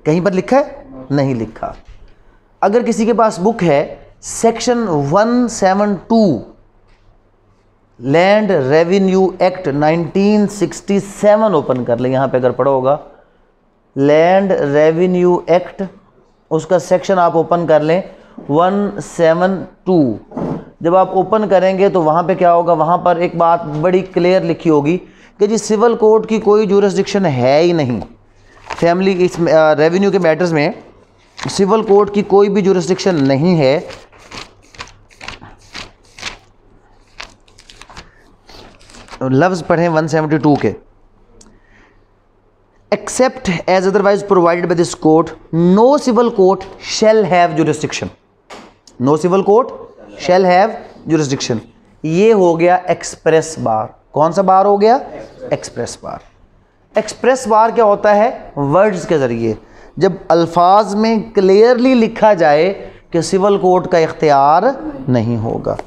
कहीं पर लिखा है नहीं लिखा अगर किसी के पास बुक है section 172 land revenue act 1967 open कर ले यहां पे अगर पढ़ा होगा लैंड रेवेन्यू एक्ट उसका सेक्शन आप ओपन कर लें वन सेवन टू जब आप ओपन करेंगे तो वहाँ पे क्या होगा वहाँ पर एक बात बड़ी क्लियर लिखी होगी कि जी सिविल कोर्ट की कोई जूरिस्डिक्शन है ही नहीं फैमिली इस रेवेन्यू के मैटर्स में सिविल कोर्ट की कोई भी जूरिस्डिक्शन नहीं है लफ्ज़ पढ़ें 172 के except as otherwise provided by this court no civil court shall have jurisdiction no civil court shall have jurisdiction ये हो गया एक्सप्रेस बार कौन सा बार हो गया एक्सप्रेस बार एक्सप्रेस बार क्या होता है वर्ड्स के ज़रिए जब अल्फाज में क्लियरली लिखा जाए कि सिविल कोर्ट का इख्तियार नहीं होगा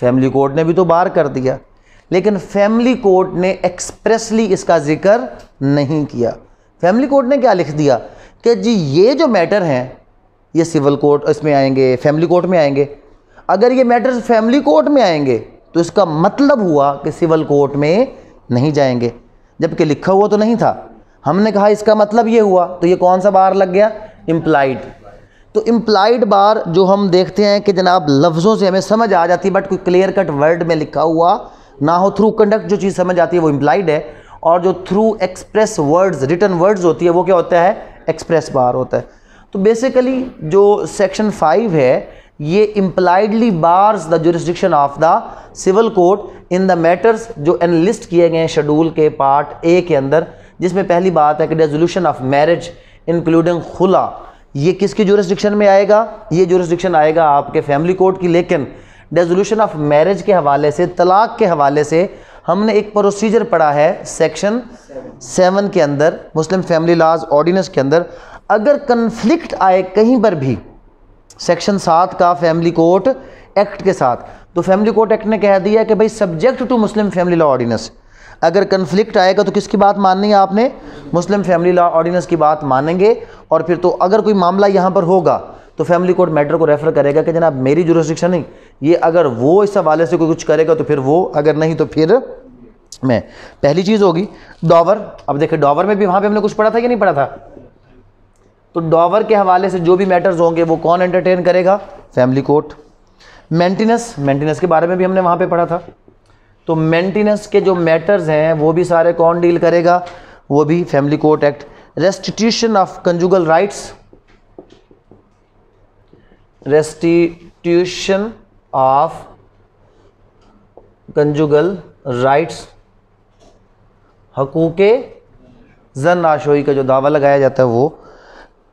फैमिली कोर्ट ने भी तो बार कर दिया लेकिन फैमिली कोर्ट ने एक्सप्रेसली इसका जिक्र नहीं किया फैमिली कोर्ट ने क्या लिख दिया कि जी ये जो मैटर हैं ये सिविल कोर्ट इसमें आएंगे फैमिली कोर्ट में आएंगे अगर ये मैटर्स फैमिली कोर्ट में आएंगे तो इसका मतलब हुआ कि सिविल कोर्ट में नहीं जाएंगे जबकि लिखा हुआ तो नहीं था हमने कहा इसका मतलब ये हुआ तो ये कौन सा बार लग गया इम्प्लाइड तो इम्प्लाइड बार जो हम देखते हैं कि जनाब लफ्ज़ों से हमें समझ आ जाती है बट कोई क्लियर कट वर्ड में लिखा हुआ ना हो थ्रू कंडक्ट जो चीज़ समझ आती है वो इम्प्लाइड है और जो through express words written words होती है वो क्या होता है एक्सप्रेस बार होता है तो बेसिकली जो सेक्शन फाइव है ये impliedly bars the jurisdiction of the civil court in the matters जो एनलिस्ट किए गए हैं शेड्यूल के पार्ट ए के अंदर जिसमें पहली बात है कि रेजोल्यूशन ऑफ मैरिज इंक्लूडिंग खुला ये किसकी जुरिस्डिक्शन में आएगा ये जुरिस्डिक्शन आएगा आपके फैमिली कोर्ट की लेकिन डेजोल्यूशन ऑफ मैरिज के हवाले से तलाक के हवाले से हमने एक प्रोसीजर पढ़ा है सेक्शन सेवन के अंदर मुस्लिम फैमिली लॉज ऑर्डिनेंस के अंदर अगर कन्फ्लिक्ट आए कहीं पर भी सेक्शन सात का फैमिली कोर्ट एक्ट के साथ तो फैमिली कोर्ट एक्ट ने कह दिया कि भाई subject to Muslim family law ordinance अगर कन्फ्लिक्ट आएगा तो किसकी बात माननी है आपने मुस्लिम फैमिली लॉ ऑर्डिनेंस की बात मानेंगे और फिर तो अगर कोई मामला यहाँ पर होगा तो फैमिली कोर्ट मैटर को रेफर करेगा कि जनाब मेरी जुरिस्डिक्शन नहीं ये अगर वो इस हवाले से कोई कुछ करेगा तो फिर वो अगर नहीं तो फिर मैं पहली चीज़ होगी डॉवर अब देखिए डॉवर में भी वहाँ पे हमने कुछ पढ़ा था कि नहीं पढ़ा था तो डॉवर के हवाले से जो भी मैटर्स होंगे वो कौन एंटरटेन करेगा फैमिली कोर्ट मेंटेनेंस मेंटेनेंस के बारे में भी हमने वहाँ पे पढ़ा था तो मेंटेनेंस के जो मैटर्स हैं वो भी सारे कौन डील करेगा वो भी family court act restitution of conjugal rights restitution of conjugal rights हकूक़ जन आशोई का जो दावा लगाया जाता है वो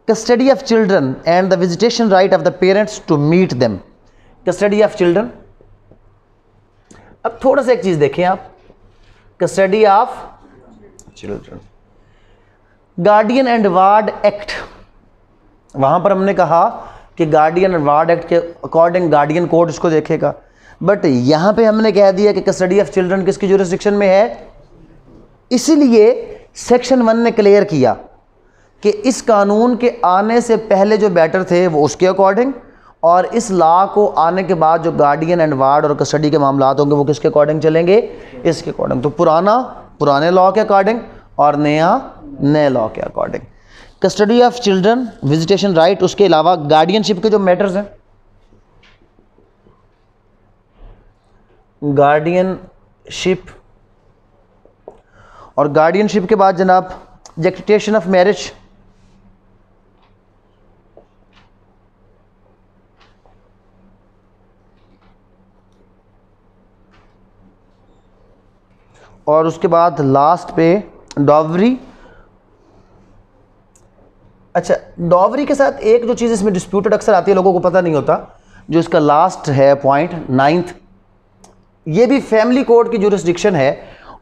custody of children and the visitation right of the parents to meet them custody of children अब थोड़ा सा एक चीज़ देखें आप custody of children guardian and ward act वहां पर हमने कहा कि गार्डियन वार्ड एक्ट के अकॉर्डिंग गार्डियन कोर्ट इसको देखेगा बट यहाँ पे हमने कह दिया कि कस्टडी ऑफ चिल्ड्रन किसकी जोरिस्डिक्शन में है इसीलिए सेक्शन वन ने क्लियर किया कि इस कानून के आने से पहले जो बैटर थे वो उसके अकॉर्डिंग और इस लॉ को आने के बाद जो गार्डियन एंड वार्ड और कस्टडी के मामला होंगे वो किसके अकॉर्डिंग चलेंगे इसके अकॉर्डिंग तो पुराना पुराने लॉ के अकॉर्डिंग और नया नए लॉ के according custody of children visitation right उसके अलावा गार्डियनशिप के जो मैटर्स हैं गार्डियनशिप और गार्डियनशिप के बाद जनाब जेक्टेशन ऑफ मैरिज और उसके बाद लास्ट पे डॉवरी अच्छा डॉवरी के साथ एक जो चीज़ इसमें डिस्प्यूटेड अक्सर आती है लोगों को पता नहीं होता जो इसका लास्ट है पॉइंट नाइन्थ ये भी फैमिली कोर्ट की जुरिस्डिक्शन है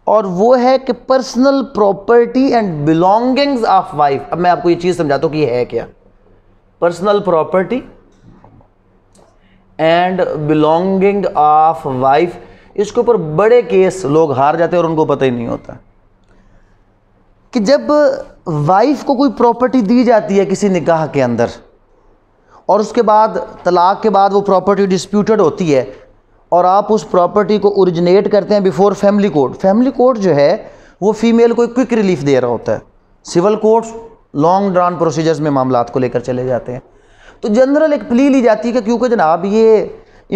और वो है कि personal property and belongings of wife अब मैं आपको ये चीज़ समझाता हूँ कि ये है क्या personal property and belonging of wife इसके ऊपर बड़े केस लोग हार जाते हैं और उनको पता ही नहीं होता कि जब वाइफ को कोई प्रॉपर्टी दी जाती है किसी निकाह के अंदर और उसके बाद तलाक के बाद वो प्रॉपर्टी डिस्प्यूटेड होती है और आप उस प्रॉपर्टी को ओरिजिनेट करते हैं before family court family court जो है वो फीमेल को एक क्विक रिलीफ दे रहा होता है civil court long drawn procedures में मामला को लेकर चले जाते हैं तो जनरल एक प्ली ली जाती है कि क्योंकि जनाब ये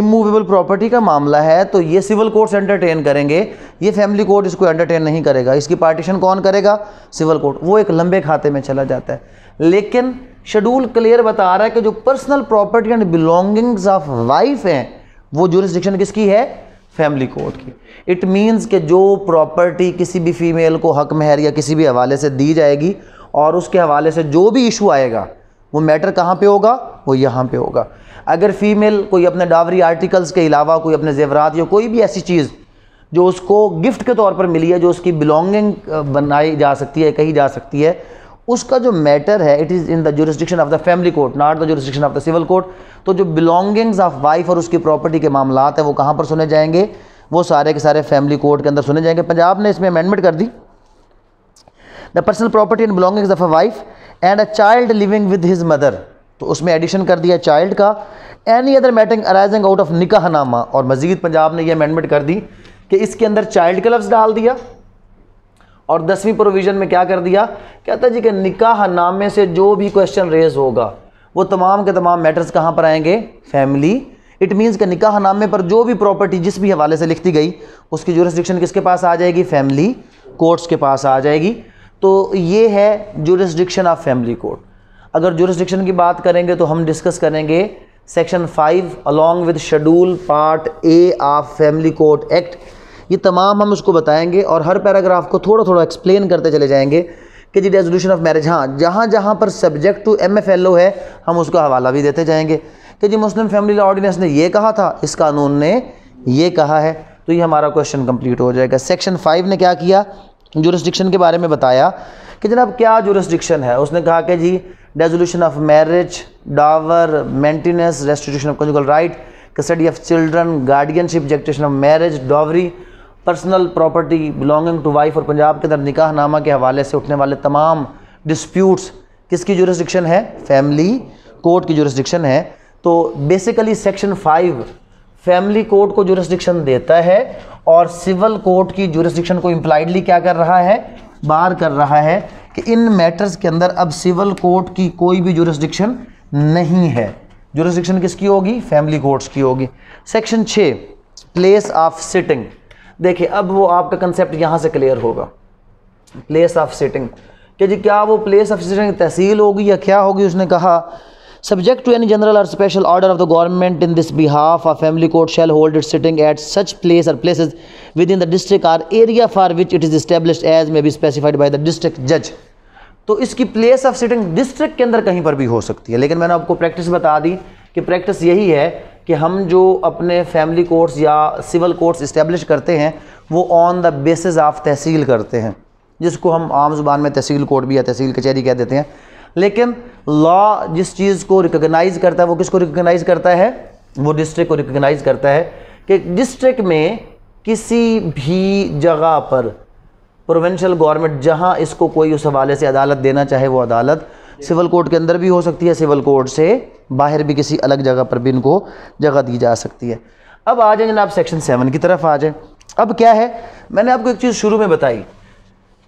इमूवेबल प्रॉपर्टी का मामला है तो ये सिविल कोर्ट्स एंटरटेन करेंगे ये फैमिली कोर्ट इसको एंटरटेन नहीं करेगा इसकी पार्टीशन कौन करेगा सिविल कोर्ट वो एक लंबे खाते में चला जाता है लेकिन शेड्यूल क्लियर बता रहा है कि जो personal property and belongings of wife हैं वो जुरिस्डिक्शन किसकी है फैमिली कोर्ट की इट मीन्स कि जो प्रॉपर्टी किसी भी फीमेल को हक महर या किसी भी हवाले से दी जाएगी और उसके हवाले से जो भी इशू आएगा वो मैटर कहाँ पे होगा वो यहाँ पे होगा अगर फ़ीमेल कोई अपने डावरी आर्टिकल्स के अलावा कोई अपने जेवरात या कोई भी ऐसी चीज़ जो उसको गिफ्ट के तौर पर मिली है जो उसकी बिलोंगिंग बनाई जा सकती है कही जा सकती है उसका जो मैटर है it is in the jurisdiction of the family court not the jurisdiction of the civil court तो जो बिलोंगिंग्स ऑफ वाइफ और उसकी प्रॉपर्टी के मामला हैं वो कहाँ पर सुने जाएंगे वो सारे के सारे फैमिली कोर्ट के अंदर सुने जाएंगे पंजाब ने इसमें अमेंडमेंट कर दी the personal property and belongings of a wife and a child living with his mother तो उसमें एडिशन कर दिया चाइल्ड का any other matter arising out of निकाह नामा और मजीद पंजाब ने यह अमेंडमेंट कर दी कि इसके अंदर चाइल्ड का लफ्ज़ डाल दिया और दसवीं प्रोविज़न में क्या कर दिया कहता जी कि निकाह नामे से जो भी क्वेश्चन रेज होगा वो तमाम के तमाम मैटर्स कहाँ पर आएंगे फैमिली इट मीन्स कि निकाह नामे पर जो भी प्रॉपर्टी जिस भी हवाले से लिखती गई उसकी जोरिस्डिक्शन किसके पास आ जाएगी फैमिली कोर्ट्स के पास आ जाएगी तो ये है जोरिस्डिक्शन ऑफ फैमिली कोर्ट अगर जुरिस्डिक्शन की बात करेंगे तो हम डिस्कस करेंगे section five along with schedule part A of family court act ये तमाम हम उसको बताएंगे और हर पैराग्राफ को थोड़ा थोड़ा एक्सप्लेन करते चले जाएंगे कि जी रेजोल्यूशन ऑफ मैरिज हाँ जहाँ जहाँ पर subject to M F L O है हम उसका हवाला भी देते जाएंगे कि जी मुस्लिम फैमिली लॉ ऑर्डिनेंस ने ये कहा था इस कानून ने ये कहा है तो ये हमारा क्वेश्चन कंप्लीट हो जाएगा सेक्शन फाइव ने क्या किया जुरिस्डिक्शन के बारे में बताया कि जनाब क्या जुरिस्डिक्शन है उसने कहा कि जी resolution of marriage dower maintenance restitution of conjugal right custody of children guardianship jactitation of marriage dowry, personal property belonging to wife और पंजाब के अंदर निकाह नामा के हवाले से उठने वाले तमाम डिस्प्यूट्स किसकी जुरिस्डिक्शन है फैमिली कोर्ट की जुरिस्डिक्शन है तो basically section five family court को जुरिस्डिक्शन देता है और सिविल कोर्ट की जुरिस्डिक्शन को इम्प्लाइडली क्या कर रहा है बार कर रहा है कि इन मैटर्स के अंदर अब सिविल कोर्ट की कोई भी जुरिस्डिक्शन नहीं है जुरिस्डिक्शन किसकी होगी फैमिली कोर्ट्स की होगी सेक्शन छः प्लेस ऑफ सिटिंग देखिए अब वो आपका कंसेप्ट यहाँ से क्लियर होगा प्लेस ऑफ सिटिंग कि जी क्या वो प्लेस ऑफ सिटिंग तहसील होगी या क्या होगी उसने कहा subject to any general or special order of the government in this behalf a family court shall hold its sitting at such place or places within the district or area for which it is established as may be specified by the district judge तो इसकी place of sitting district के अंदर कहीं पर भी हो सकती है लेकिन मैंने आपको प्रैक्टिस बता दी कि प्रैक्टिस यही है कि हम जो अपने फैमिली कोर्ट्स या सिविल कोर्ट्स इस्टेब्लिश करते हैं वो on the basis of tehsil करते हैं जिसको हम आम जुबान में तहसील कोर्ट भी या तहसील कचहरी कह देते हैं लेकिन लॉ जिस चीज़ को रिकोगनाइज करता है वो किसको रिकोगनाइज करता है वो डिस्ट्रिक्ट को रिकोगनाइज करता है कि डिस्ट्रिक्ट में किसी भी जगह पर प्रोविंशियल गवर्नमेंट जहाँ इसको कोई उस हवाले से अदालत देना चाहे वो अदालत सिविल कोर्ट के अंदर भी हो सकती है सिविल कोर्ट से बाहर भी किसी अलग जगह पर भी इनको जगह दी जा सकती है अब आ जाए जनाब सेक्शन सेवन की तरफ आ जाए अब क्या है मैंने आपको एक चीज़ शुरू में बताई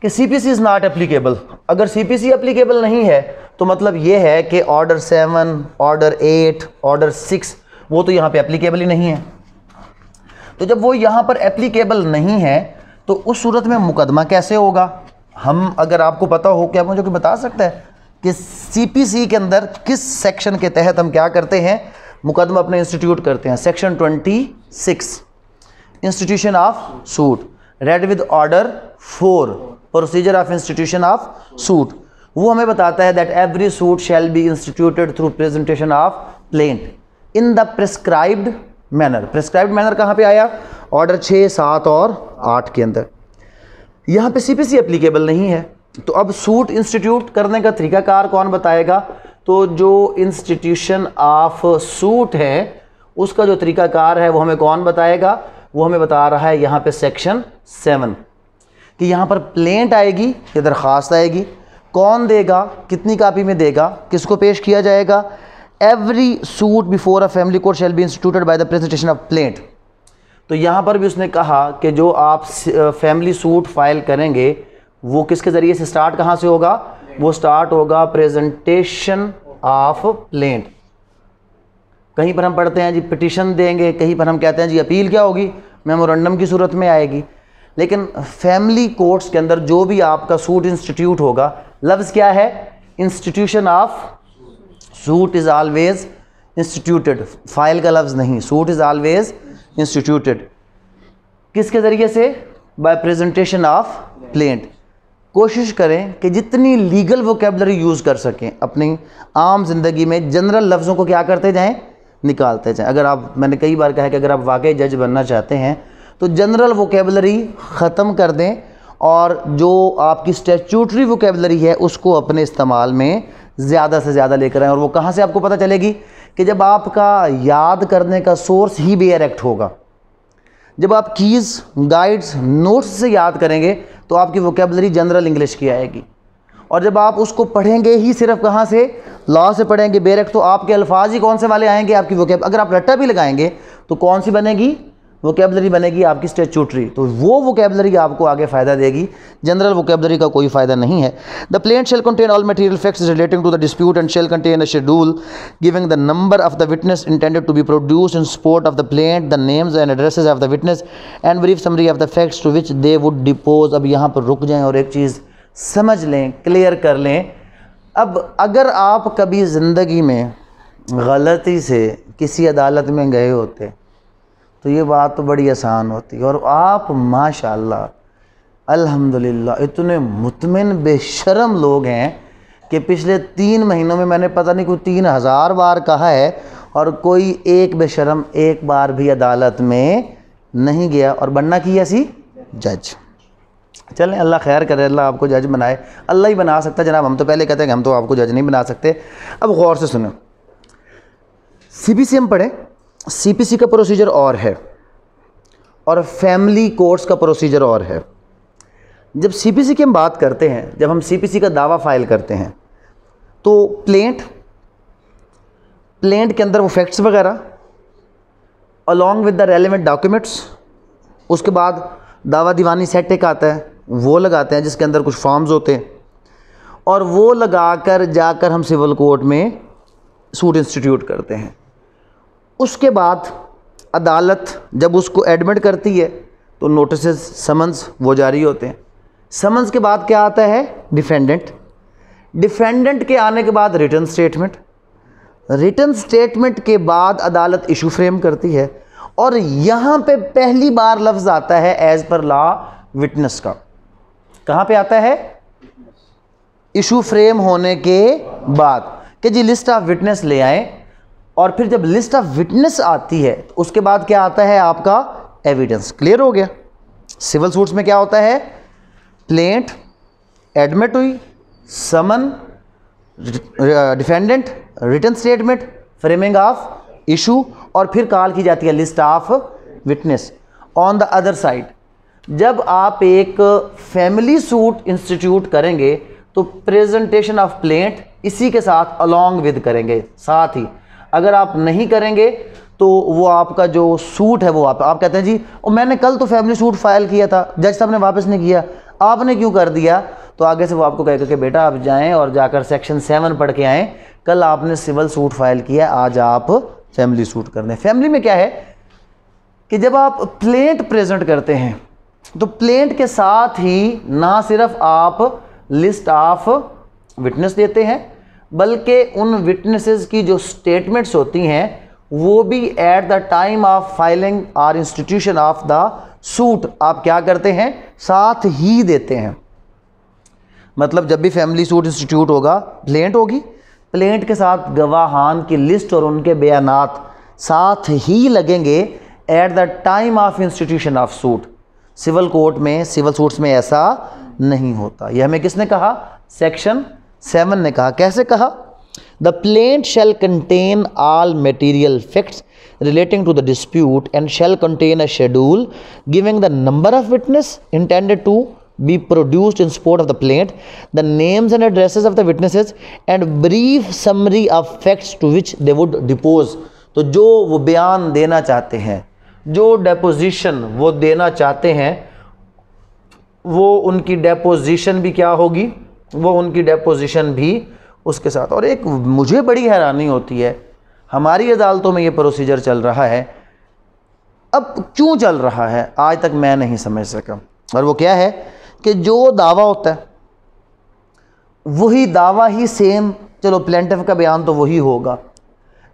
कि सीपीसी इज़ नॉट एप्लीकेबल अगर सीपीसी एप्लीकेबल नहीं है तो मतलब ये है कि order seven order eight order six वो तो यहाँ पे एप्लीकेबल ही नहीं है तो जब वो यहाँ पर एप्लीकेबल नहीं है तो उस सूरत में मुकदमा कैसे होगा हम अगर आपको पता हो क्या मुझे बता सकता है कि सीपीसी के अंदर किस सेक्शन के तहत हम क्या करते हैं मुकदमा अपने इंस्टीट्यूट करते हैं section 26 institution of suit read with order four procedure of institution of suit वो हमें बताता है that every suit shall be instituted through presentation of plaint in the prescribed manner prescribed manner कहाँ पे आया ऑर्डर छः सात और आठ के अंदर यहाँ पे सी पी नहीं है तो अब सूट इंस्टीट्यूट करने का तरीकाकार कौन बताएगा तो जो इंस्टीट्यूशन ऑफ सूट है उसका जो तरीकाकार है वो हमें कौन बताएगा वो हमें बता रहा है यहाँ पे सेक्शन सेवन कि यहाँ पर प्लेंट आएगी या दरख्वास्त आएगी कौन देगा कितनी कापी में देगा किसको पेश किया जाएगा every suit before a family court shall be instituted by the presentation of plaint तो यहाँ पर भी उसने कहा कि जो आप फैमिली सूट फाइल करेंगे वो किसके ज़रिए से स्टार्ट कहाँ से होगा वो स्टार्ट होगा प्रेजेंटेशन ऑफ प्लेंट कहीं पर हम पढ़ते हैं जी पिटिशन देंगे कहीं पर हम कहते हैं जी अपील क्या होगी मेमोरेंडम की सूरत में आएगी लेकिन फैमिली कोर्ट्स के अंदर जो भी आपका सूट इंस्टीट्यूट होगा लफ्ज़ क्या है institution of suit is always instituted file का लफ्ज़ नहीं सूट इज़ ऑलवेज इंस्टीट्यूटेड किसके ज़रिए से बाय प्रेजेंटेशन ऑफ प्लेंट कोशिश करें कि जितनी लीगल वोकेबलरी यूज़ कर सकें अपनी आम जिंदगी में जनरल लफ्ज़ों को क्या करते जाएँ निकालते जाएँ अगर आप मैंने कई बार कहा है कि अगर आप वाकई जज बनना चाहते हैं तो जनरल वोकेबलरी ख़त्म कर दें और जो आपकी स्टेचूटरी वोकेबलरी है उसको अपने इस्तेमाल में ज़्यादा से ज़्यादा लेकर आएँ और वो कहाँ से आपको पता चलेगी कि जब आपका याद करने का सोर्स ही बेयर एक्ट होगा जब आप कीज़ गाइड्स नोट्स से याद करेंगे तो आपकी वोकेबलरी जनरल इंग्लिश की आएगी और जब आप उसको पढ़ेंगे ही सिर्फ कहाँ से लॉ से पढ़ेंगे बेरक तो आपके अल्फाज ही कौन से वाले आएंगे आपकी वोकेब अगर आप रट्टा भी लगाएंगे तो कौन सी बनेगी वोकेबलरी बनेगी आपकी स्टेचूटरी तो वो वोकेबलरी आपको आगे फ़ायदा देगी जनरल वोकेबलरी का कोई फ़ायदा नहीं है the plaint shall contain all material facts relating to the dispute and shall contain a schedule giving the number of the witness intended to be produce in support of the plaint the names and addresses of the witness and brief summary of the facts to which they would depose अब यहाँ पर रुक जाएँ और एक चीज़ समझ लें clear कर लें अब अगर आप कभी ज़िंदगी में गलती से किसी अदालत में गए होते तो ये बात तो बड़ी आसान होती है और आप माशाल्लाह अल्हम्दुलिल्लाह इतने मुतमिन बेशरम लोग हैं कि पिछले तीन महीनों में मैंने पता नहीं कोई तीन हज़ार बार कहा है और कोई एक बेशरम एक बार भी अदालत में नहीं गया और बनना की ऐसी जज चलें अल्लाह खैर करे अल्लाह आपको जज बनाए अल्लाह ही बना सकता है जनाब हम तो पहले कहते हैं कि हम तो आपको जज नहीं बना सकते अब गौर से सुनो सी बी सी हम पढ़ें सीपीसी का प्रोसीजर और है और फैमिली कोर्ट्स का प्रोसीजर और है जब सीपीसी की हम बात करते हैं जब हम सीपीसी का दावा फाइल करते हैं तो प्लेंट प्लेंट के अंदर वो फैक्ट्स वगैरह along with the relevant documents उसके बाद दावा दीवानी सेट एक आता है वो लगाते हैं जिसके अंदर कुछ फॉर्म्स होते हैं और वो लगाकर जाकर हम सिविल कोर्ट में सूट इंस्टीट्यूट करते हैं उसके बाद अदालत जब उसको एडमिट करती है तो नोटिस समन्स वो जारी होते हैं समन्स के बाद क्या आता है डिफेंडेंट डिफेंडेंट के आने के बाद रिटर्न स्टेटमेंट रिटर्न स्टेटमेंट के बाद अदालत इशू फ्रेम करती है और यहां पे पहली बार लफ्ज़ आता है एज पर लॉ विटनेस का कहाँ पे आता है इशू फ्रेम होने के बाद कि जी लिस्ट ऑफ विटनेस ले आए और फिर जब लिस्ट ऑफ विटनेस आती है तो उसके बाद क्या आता है आपका एविडेंस क्लियर हो गया सिविल सूट्स में क्या होता है प्लेंट एडमिट हुई summon defendant return statement framing of issue और फिर कॉल की जाती है list of witness on the other side जब आप एक फैमिली सूट इंस्टीट्यूट करेंगे तो प्रेजेंटेशन ऑफ प्लेंट इसी के साथ अलोंग विद करेंगे साथ ही अगर आप नहीं करेंगे तो वो आपका जो सूट है वो आप, आप कहते हैं जी और मैंने कल तो फैमिली सूट फाइल किया था जज साहब ने वापस नहीं किया आपने क्यों कर दिया तो आगे से वो आपको कहेगा कि बेटा आप जाएं और जाकर सेक्शन सेवन पढ़ के आएँ कल आपने सिविल सूट फाइल किया आज आप फैमिली सूट कर दें फैमिली में क्या है कि जब आप प्लेंट प्रेजेंट करते हैं तो प्लेंट के साथ ही ना सिर्फ आप लिस्ट ऑफ विटनेस देते हैं बल्कि उन विटनेसेस की जो स्टेटमेंट्स होती हैं वो भी at the time of filing or institution of the suit आप क्या करते हैं साथ ही देते हैं मतलब जब भी फैमिली सूट इंस्टीट्यूट होगा प्लेंट होगी प्लेंट के साथ गवाहान की लिस्ट और उनके बयान साथ ही लगेंगे at the time of institution of suit civil court में सिविल सूट्स में ऐसा नहीं होता यह हमें किसने कहा सेक्शन सेवन ने कहा कैसे कहा the plaint shall contain all material facts relating to the dispute and shall contain a schedule giving the number of witness intended to be produced in support of the plaint the names and addresses of the witnesses and brief summary of facts to which they would depose तो जो वो बयान देना चाहते हैं जो deposition वो देना चाहते हैं वो उनकी डेपोजिशन भी क्या होगी वो उनकी डेपोजिशन भी उसके साथ और एक मुझे बड़ी हैरानी होती है हमारी अदालतों में ये प्रोसीजर चल रहा है अब क्यों चल रहा है आज तक मैं नहीं समझ सका और वो क्या है कि जो दावा होता है वही दावा ही सेम चलो प्लेंटफ का बयान तो वही होगा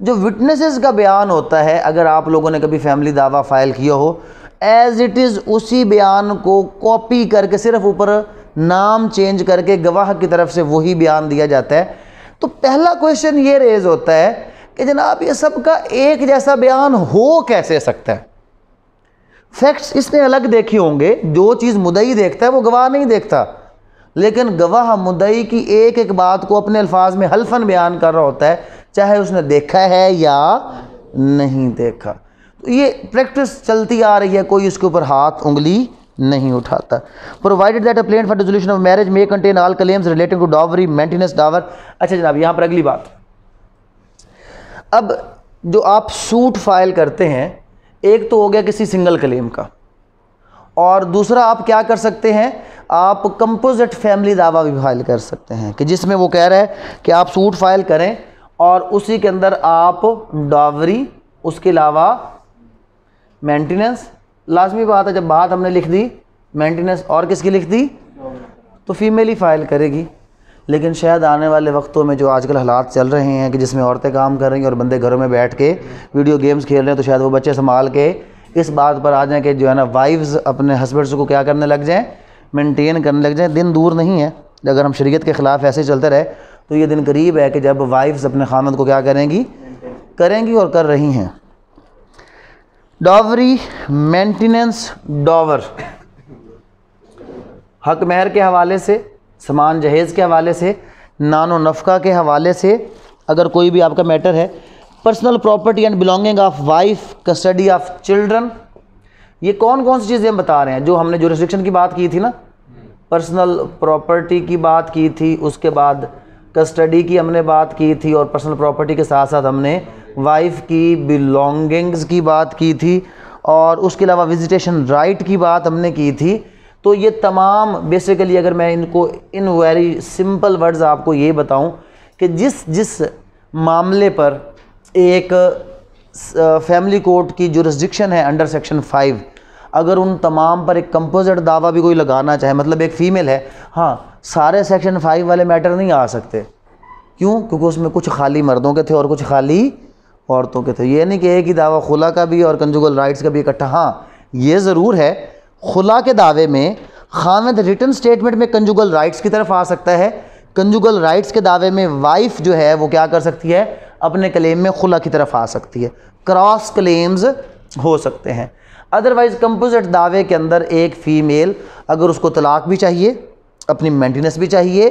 जो विटनेसेस का बयान होता है अगर आप लोगों ने कभी फैमिली दावा फाइल किया हो एज इट इज़ उसी बयान को कॉपी करके सिर्फ ऊपर नाम चेंज करके गवाह की तरफ से वही बयान दिया जाता है तो पहला क्वेश्चन ये रेज होता है कि जनाब ये सबका एक जैसा बयान हो कैसे सकता है फैक्ट्स इसने अलग देखे होंगे जो चीज़ मुदई देखता है वो गवाह नहीं देखता लेकिन गवाह मुदई की एक एक बात को अपने अल्फाज में हल्फन बयान कर रहा होता है चाहे उसने देखा है या नहीं देखा तो ये प्रैक्टिस चलती आ रही है कोई इसके ऊपर हाथ उंगली नहीं उठाता provided that a plaint for resolution of marriage may contain all claims relating to dowry maintenance dower अच्छा जनाब यहाँ पर अगली बात अब जो आप सूट फाइल करते हैं एक तो हो गया किसी सिंगल क्लेम का और दूसरा आप क्या कर सकते हैं आप कंपोजिट फैमिली दावा भी फाइल कर सकते हैं कि जिसमें वो कह रहा है कि आप सूट फाइल करें और उसी के अंदर आप डावरी उसके अलावा मेंटेनेंस लाजमी बात है जब बात हमने लिख दी मेंटेनेंस और किसकी लिख दी तो फीमेल ही फाइल करेगी लेकिन शायद आने वाले वक्तों में जो आजकल हालात चल रहे हैं कि जिसमें औरतें काम कर रही हैं और बंदे घरों में बैठ के वीडियो गेम्स खेल रहे हैं तो शायद वो बच्चे संभाल के इस बात पर आ जाएं कि जो है ना वाइफ्स अपने हस्बैंड्स को क्या करने लग जाएं मेंटेन करने लग जाएं दिन दूर नहीं है अगर हम शरीयत के ख़िलाफ़ ऐसे चलते रहे तो ये दिन करीब है कि जब वाइफ्स अपने खामद को क्या करेंगी करेंगी और कर रही हैं डॉवरी मेंटेनेंस डॉवर हक महर के हवाले से समान जहेज़ के हवाले से नानो नफका के हवाले से अगर कोई भी आपका मैटर है personal property and belonging of wife custody of children ये कौन कौन सी चीज़ें हम बता रहे हैं जो हमने जो रिस्ट्रिक्शन की बात की थी ना पर्सनल प्रॉपर्टी की बात की थी उसके बाद कस्टडी की हमने बात की थी और पर्सनल प्रॉपर्टी के साथ साथ हमने वाइफ़ की बिलोंगिंग्स की बात की थी और उसके अलावा विजिटेशन राइट की बात हमने की थी तो ये तमाम बेसिकली अगर मैं इनको इन वेरी सिंपल वर्ड्स आपको ये बताऊं कि जिस जिस मामले पर एक फैमिली कोर्ट की जो रिस्ट्रिक्शन है अंडर सेक्शन फाइव अगर उन तमाम पर एक कंपोजिट दावा भी कोई लगाना चाहे मतलब एक फ़ीमेल है हाँ सारे सेक्शन फाइव वाले मैटर नहीं आ सकते क्यों क्योंकि उसमें कुछ खाली मर्दों के थे और कुछ खाली औरतों के थे ये नहीं कि एक ही दावा खुला का भी और कंजुगल राइट्स का भी इकट्ठा हाँ ये ज़रूर है खुला के दावे में खामद रिटर्न स्टेटमेंट में कंजुगल राइट्स की तरफ आ सकता है कंजुगल राइट्स के दावे में वाइफ जो है वो क्या कर सकती है अपने क्लेम में खुला की तरफ आ सकती है क्रॉस क्लेम्स हो सकते हैं अदरवाइज़ कंपोजिट दावे के अंदर एक फ़ीमेल अगर उसको तलाक भी चाहिए अपनी मेंटेनेंस भी चाहिए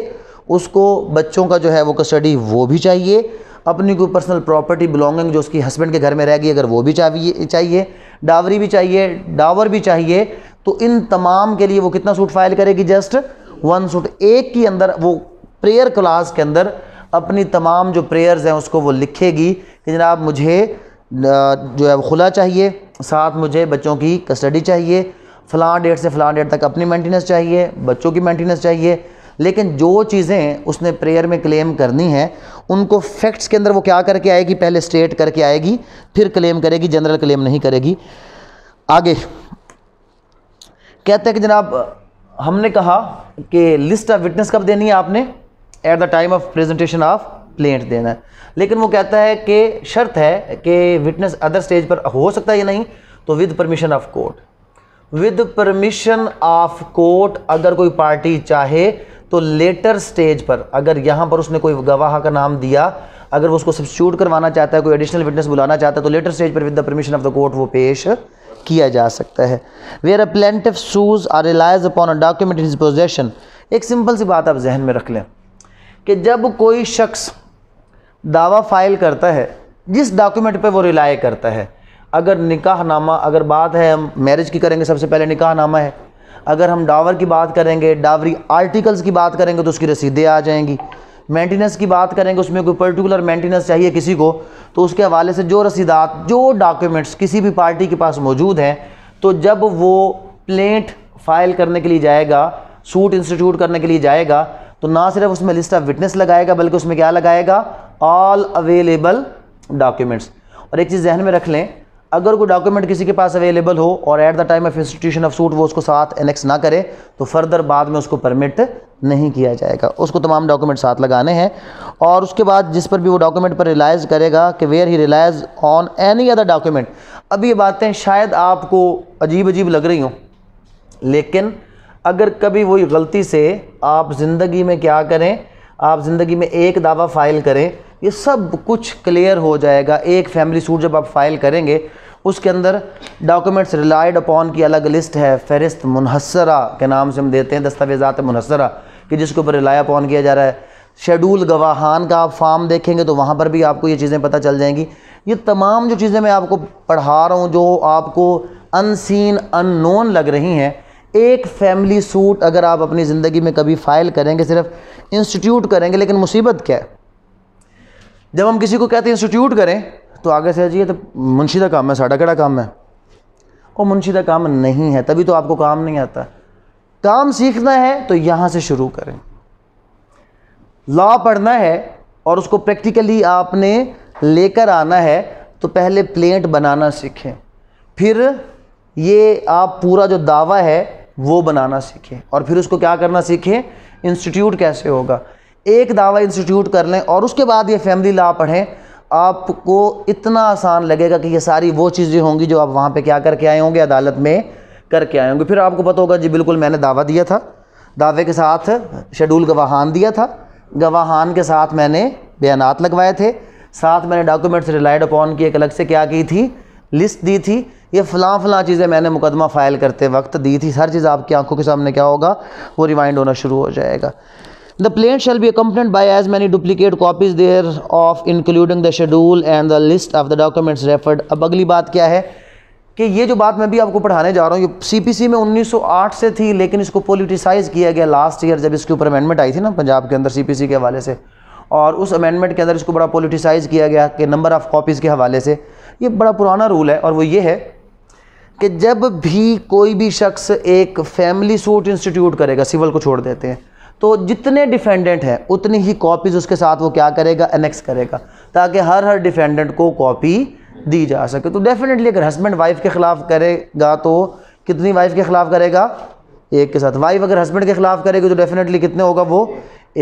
उसको बच्चों का जो है वो कस्टडी वो भी चाहिए अपनी कोई पर्सनल प्रॉपर्टी बिलोंगिंग जो उसकी हस्बैंड के घर में रहेगी अगर वो भी चाहिए चाहिए डावरी भी चाहिए डावर भी चाहिए तो इन तमाम के लिए वो कितना सूट फाइल करेगी जस्ट वन सूट एक के अंदर वो प्रेयर क्लास के अंदर अपनी तमाम जो प्रेयर्स हैं उसको वो लिखेगी कि जनाब मुझे जो है खुला चाहिए साथ मुझे बच्चों की कस्टडी चाहिए फ़लाँ डेट से फ़लाँ डेट तक अपनी मेंटेनेंस चाहिए बच्चों की मेंटेनेंस चाहिए लेकिन जो चीज़ें उसने प्रेयर में क्लेम करनी है उनको फैक्ट्स के अंदर वो क्या करके आएगी पहले स्टेट करके आएगी फिर क्लेम करेगी जनरल क्लेम नहीं करेगी आगे कहते हैं कि जनाब हमने कहा कि लिस्ट ऑफ विटनेस कब देनी है आपने at the time of presentation of plaint देना है लेकिन वो कहता है कि शर्त है कि विटनेस अदर स्टेज पर हो सकता है या नहीं तो with permission of court with permission of court अगर कोई पार्टी चाहे तो लेटर स्टेज पर अगर यहाँ पर उसने कोई गवाह का नाम दिया अगर वो उसको सब्सिट्यूट करवाना चाहता है कोई एडिशनल विटनेस बुलाना चाहता है तो लेटर स्टेज पर with the permission of the court वो पेश किया जा सकता है where a plaintiff sues or relies upon a document is possession एक सिंपल सी बात आप जहन में रख लें कि जब कोई शख्स दावा फाइल करता है जिस डॉक्यूमेंट पर वो रिलाय करता है अगर निकाह नामा अगर बात है हम मैरिज की करेंगे सबसे पहले निकाह नामा है अगर हम डावर की बात करेंगे डावरी आर्टिकल्स की बात करेंगे तो उसकी रसीदें आ जाएंगी मेंटेनेंस की बात करेंगे उसमें कोई पर्टिकुलर मेंटेनेंस चाहिए किसी को तो उसके हवाले से जो रसीदात जो डॉक्यूमेंट्स किसी भी पार्टी के पास मौजूद हैं तो जब वो प्लेंट फाइल करने के लिए जाएगा सूट इंस्टीट्यूट करने के लिए जाएगा तो ना सिर्फ उसमें लिस्ट ऑफ विटनेस लगाएगा बल्कि उसमें क्या लगाएगा ऑल अवेलेबल डॉक्यूमेंट्स और एक चीज़ जहन में रख लें अगर कोई डॉक्यूमेंट किसी के पास अवेलेबल हो और at the time of institution of suit वो उसको साथ एनेक्स ना करे तो फर्दर बाद में उसको परमिट नहीं किया जाएगा उसको तमाम डॉक्यूमेंट साथ लगाने हैं और उसके बाद जिस पर भी वो डॉक्यूमेंट पर रिलाइज करेगा कि where he relies on any other document अब ये बातें शायद आपको अजीब अजीब लग रही हों लेकिन अगर कभी वही गलती से आप ज़िंदगी में क्या करें आप ज़िंदगी में एक दावा फ़ाइल करें ये सब कुछ क्लियर हो जाएगा एक फैमिली सूट जब आप फ़ाइल करेंगे उसके अंदर डॉक्यूमेंट्स रिलाइड अपॉन की अलग लिस्ट है फहरिस्त मुनहसरा के नाम से हम देते हैं दस्तावेज़ात मुनहसरा कि जिसके ऊपर रिलाय अपॉन किया जा रहा है शेड्यूल गवाहान का आप फार्म देखेंगे तो वहाँ पर भी आपको ये चीज़ें पता चल जाएंगी ये तमाम जो चीज़ें मैं आपको पढ़ा रहा हूँ जो आपको अनसीन अननोन लग रही हैं एक फैमिली सूट अगर आप अपनी ज़िंदगी में कभी फ़ाइल करेंगे सिर्फ इंस्टीट्यूट करेंगे लेकिन मुसीबत क्या है जब हम किसी को कहते हैं इंस्टीट्यूट करें तो आगे से जी तो मुंशी का काम है साढ़ा कड़ा काम है और मुंशी का काम नहीं है तभी तो आपको काम नहीं आता काम सीखना है तो यहाँ से शुरू करें लॉ पढ़ना है और उसको प्रैक्टिकली आपने लेकर आना है तो पहले प्लेट बनाना सीखें फिर ये आप पूरा जो दावा है वो बनाना सीखें और फिर उसको क्या करना सीखें इंस्टीट्यूट कैसे होगा एक दावा इंस्टीट्यूट कर लें और उसके बाद ये फैमिली लॉ पढ़ें आपको इतना आसान लगेगा कि ये सारी वो चीज़ें होंगी जो आप वहाँ पे क्या करके आए होंगे अदालत में करके आए होंगे फिर आपको पता होगा जी बिल्कुल मैंने दावा दिया था दावे के साथ शेड्यूल गवाहान दिया था गवाहान के साथ मैंने बयानात लगवाए थे साथ मैंने डॉक्यूमेंट्स रिलाइड अपॉन की एक अलग से क्या की थी लिस्ट दी थी ये फ़लाँ फ़लाँ चीज़ें मैंने मुकदमा फ़ाइल करते वक्त दी थी हर चीज़ आपकी आंखों के सामने क्या होगा वो रिवाइंड होना शुरू हो जाएगा plaint shall be be by as many duplicate copies thereof including the schedule and the list of the documents referred अब अगली बात क्या है कि ये जो बात मैं भी आपको पढ़ाने जा रहा हूँ ये सी में उन्नीस सौ आठ से थी लेकिन इसको पोलिटिसाइज़ किया गया लास्ट ईयर जब इसके ऊपर अमेंडमेंट आई थी ना पंजाब के अंदर सी पी सी के हवाले से और उस अमेंडमेंट के अंदर इसको बड़ा पोलिटिसाइज किया गया कि नंबर ऑफ़ कॉपीज़ के हवाले से ये बड़ा पुराना रूल है और वो ये है कि जब भी कोई भी शख्स एक फैमिली सूट इंस्टीट्यूट करेगा सिविल को छोड़ देते हैं तो जितने डिफेंडेंट हैं उतनी ही कॉपीज़ उसके साथ वो क्या करेगा एनेक्स करेगा ताकि हर हर डिफेंडेंट को कॉपी दी जा सके तो डेफिनेटली अगर हस्बैंड वाइफ के ख़िलाफ़ करेगा तो कितनी वाइफ के ख़िलाफ़ करेगा एक के साथ वाइफ अगर हस्बैंड के ख़िलाफ़ करेगी तो डेफिनेटली कितने होगा वो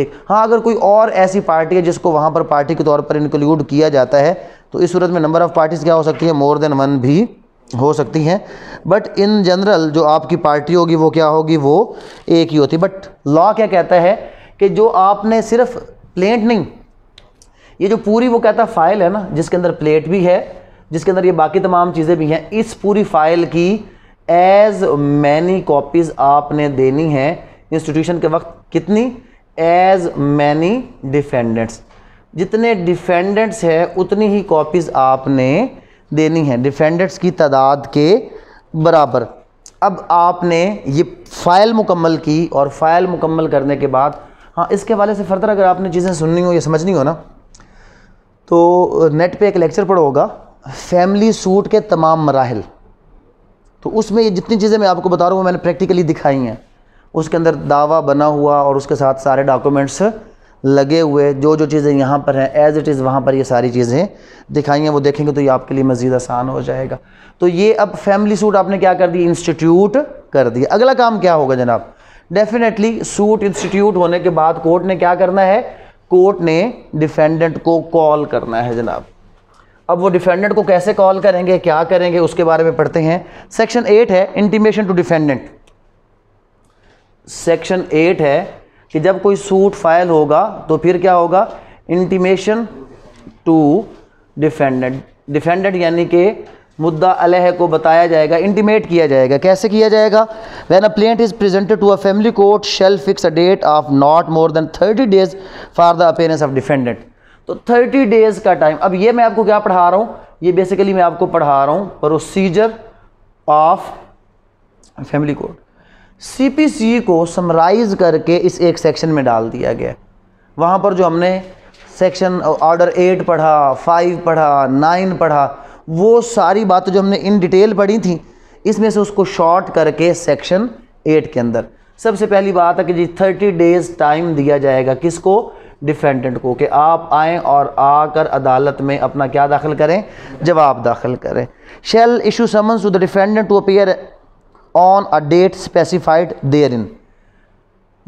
एक हाँ अगर कोई और ऐसी पार्टी है जिसको वहाँ पर पार्टी के तौर पर इंक्लूड किया जाता है तो इस सूरत में नंबर ऑफ़ पार्टीज़ क्या हो सकती है मोर देन वन भी हो सकती हैं बट इन जनरल जो आपकी पार्टी होगी वो क्या होगी वो एक ही होती बट लॉ क्या कहता है कि जो आपने सिर्फ प्लेट नहीं ये जो पूरी वो कहता है फाइल है ना जिसके अंदर प्लेट भी है जिसके अंदर ये बाकी तमाम चीज़ें भी हैं इस पूरी फाइल की एज मैनी कॉपीज़ आपने देनी है इंस्टीट्यूशन के वक्त कितनी एज मैनी डिफेंडेंट्स जितने डिफेंडेंट्स हैं उतनी ही कॉपीज़ आपने देनी है डिफेंडेंट्स की तादाद के बराबर अब आपने ये फ़ाइल मुकम्मल की और फ़ाइल मुकम्मल करने के बाद हाँ इसके हवाले से फर्दर अगर आपने चीज़ें सुननी हो या समझनी हो ना तो नेट पे एक लेक्चर पढ़ो होगा फैमिली सूट के तमाम मराहल तो उसमें ये जितनी चीज़ें मैं आपको बता रहा हूँ मैंने प्रैक्टिकली दिखाई हैं उसके अंदर दावा बना हुआ और उसके साथ सारे डॉक्यूमेंट्स लगे हुए जो जो चीज़ें यहाँ पर हैं एज़ इट इज़ वहाँ पर ये सारी चीज़ें दिखाई हैं वो देखेंगे तो ये आपके लिए मज़ीद आसान हो जाएगा तो ये अब फैमिली सूट आपने क्या कर दिया इंस्टीट्यूट कर दिया अगला काम क्या होगा जनाब डेफिनेटली सूट इंस्टीट्यूट होने के बाद कोर्ट ने क्या करना है कोर्ट ने डिफेंडेंट को कॉल करना है जनाब अब वो डिफेंडेंट को कैसे कॉल करेंगे क्या करेंगे उसके बारे में पढ़ते हैं सेक्शन एट है intimation to defendant section eight है कि जब कोई सूट फाइल होगा तो फिर क्या होगा इंटीमेशन टू डिफेंडेंट डिफेंडेंट यानी कि मुद्दा अलह को बताया जाएगा इंटीमेट किया जाएगा कैसे किया जाएगा when a plaint is presented to a family court shall fix a date of not more than thirty days for the appearance of defendant तो थर्टी डेज़ का टाइम अब ये मैं आपको क्या पढ़ा रहा हूँ ये बेसिकली मैं आपको पढ़ा रहा हूँ प्रोसीजर ऑफ फैमिली कोर्ट सी को समराइज़ करके इस एक सेक्शन में डाल दिया गया वहाँ पर जो हमने सेक्शन ऑर्डर एट पढ़ा फाइव पढ़ा नाइन पढ़ा वो सारी बातें जो हमने इन डिटेल पढ़ी थी इसमें से उसको शॉर्ट करके सेक्शन एट के अंदर सबसे पहली बात है कि जी थर्टी डेज़ टाइम दिया जाएगा किसको डिफेंडेंट को कि आप आएँ और आकर अदालत में अपना क्या दाखिल करें जवाब दाखिल करें shall issue summons to the defendant to appear on a date specified therein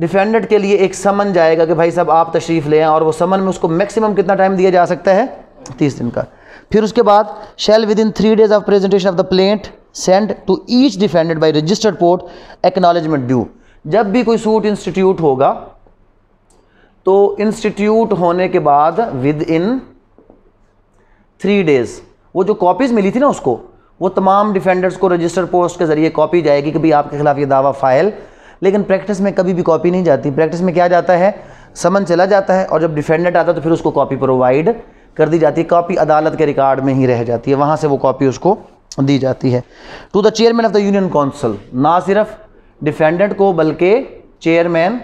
defendant के लिए एक समन जाएगा कि भाई साहब आप तशरीफ़ ले आएँ और वो समन में उसको मैक्सिमम कितना टाइम दिया जा सकता है तीस दिन का फिर उसके बाद shall within three days of presentation of the plaint send to each defendant by registered post acknowledgement due जब भी कोई सूट इंस्टीट्यूट होगा तो इंस्टीट्यूट होने के बाद विद इन थ्री डेज़ वो जो कॉपीज़ मिली थी ना उसको वो तमाम डिफेंडर्स को रजिस्टर पोस्ट के ज़रिए कॉपी जाएगी कि भाई आपके खिलाफ ये दावा फाइल लेकिन प्रैक्टिस में कभी भी कॉपी नहीं जाती प्रैक्टिस में क्या जाता है समन चला जाता है और जब डिफेंडेंट आता है तो फिर उसको कॉपी प्रोवाइड कर दी जाती है कॉपी अदालत के रिकॉर्ड में ही रह जाती है वहाँ से वो कॉपी उसको दी जाती है to the chairman of the union council ना सिर्फ डिफेंडेंट को बल्कि चेयरमैन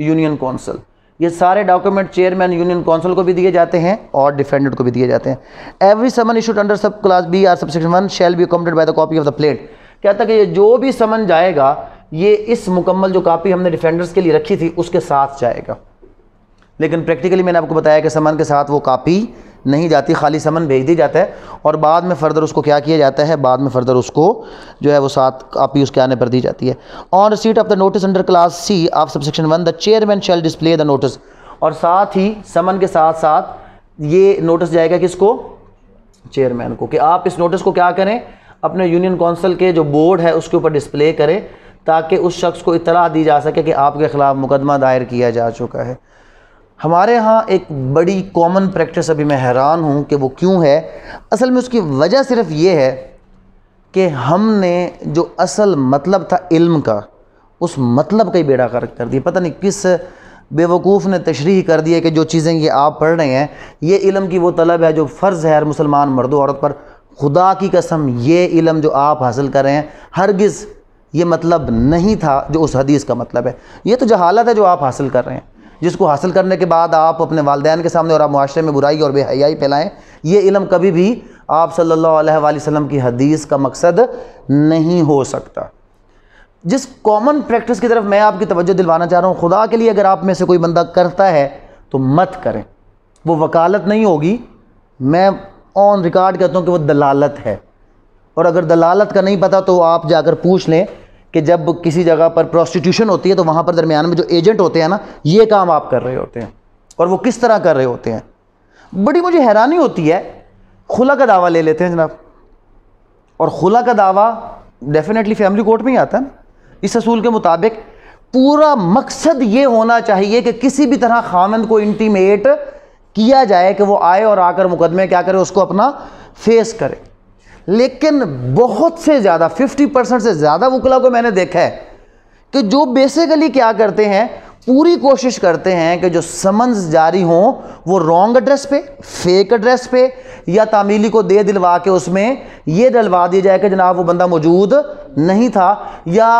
यूनियन काउंसिल ये सारे डॉक्यूमेंट चेयरमैन यूनियन काउंसिल को भी दिए जाते हैं और डिफेंडेंट को भी दिए जाते हैं every summon issued under sub clause B or sub section one shall be accompanied by the copy of the plaint क्या था कि ये जो भी समन जाएगा ये इस मुकम्मल जो कापी हमने डिफेंडर्स के लिए रखी थी उसके साथ जाएगा लेकिन प्रैक्टिकली मैंने आपको बताया कि समन के साथ वो कापी नहीं जाती खाली समन भेज दी जाता है और बाद में फर्दर उसको क्या किया जाता है बाद में फर्दर उसको जो है वो साथ कापी उसके आने पर दी जाती है on receipt of the notice under clause C of sub section one the chairman shall display the notice और साथ ही समन के साथ साथ ये नोटिस जाएगा किसको चेयरमैन को कि आप इस नोटिस को क्या करें अपने यूनियन काउंसिल के जो बोर्ड है उसके ऊपर डिस्प्ले करें ताकि उस शख्स को इतला दी जा सके कि आपके ख़िलाफ़ मुकदमा दायर किया जा चुका है हमारे यहाँ एक बड़ी कॉमन प्रैक्टिस अभी मैं हैरान हूँ कि वो क्यों है असल में उसकी वजह सिर्फ ये है कि हमने जो असल मतलब था इल्म का उस मतलब का ही बेड़ा कर कर दिया पता नहीं किस बेवकूफ़ ने तशरी कर दी है कि जो चीज़ें ये आप पढ़ रहे हैं ये इलम की वो तलब है जो फ़र्ज़ है हर मुसलमान मर्द औरत पर खुदा की कसम ये इलम जो आप हासिल कर रहे हैं हरगज़ ये मतलब नहीं था जो उस हदीस का मतलब है ये तो जहालत है जो आप हासिल कर रहे हैं जिसको हासिल करने के बाद आप अपने वालदेन के सामने और आप माशरे में बुराई और बेहयाई फैलाएँ ये इलम कभी भी आप सल्लल्लाहु वसम की हदीस का मकसद नहीं हो सकता जिस कॉमन प्रैक्टिस की तरफ मैं आपकी तवज्जो दिलवाना चाह रहा हूँ खुदा के लिए अगर आप में से कोई बंदा करता है तो मत करें वो वकालत नहीं होगी मैं ऑन रिकॉर्ड कहता हूँ कि वो दलालत है और अगर दलालत का नहीं पता तो आप जाकर पूछ लें कि जब किसी जगह पर प्रोस्टिट्यूशन होती है तो वहाँ पर दरमियान में जो एजेंट होते हैं ना ये काम आप कर रहे होते हैं और वो किस तरह कर रहे होते हैं बड़ी मुझे हैरानी होती है खुला का दावा ले लेते हैं जनाब और खुला का दावा डेफिनेटली फैमिली कोर्ट में ही आता है इस असूल के मुताबिक पूरा मकसद ये होना चाहिए कि किसी भी तरह खामंद को इंटीमेट किया जाए कि वो आए और आकर मुकदमे क्या करे उसको अपना फेस करे लेकिन बहुत से ज़्यादा 50 परसेंट से ज़्यादा वकला को मैंने देखा है कि जो बेसिकली क्या करते हैं पूरी कोशिश करते हैं कि जो समन्स जारी हों वो रॉन्ग एड्रेस पे फेक एड्रेस पे या तामीली को दे दिलवा के उसमें ये डलवा दिया जाए कि जनाब वो बंदा मौजूद नहीं था या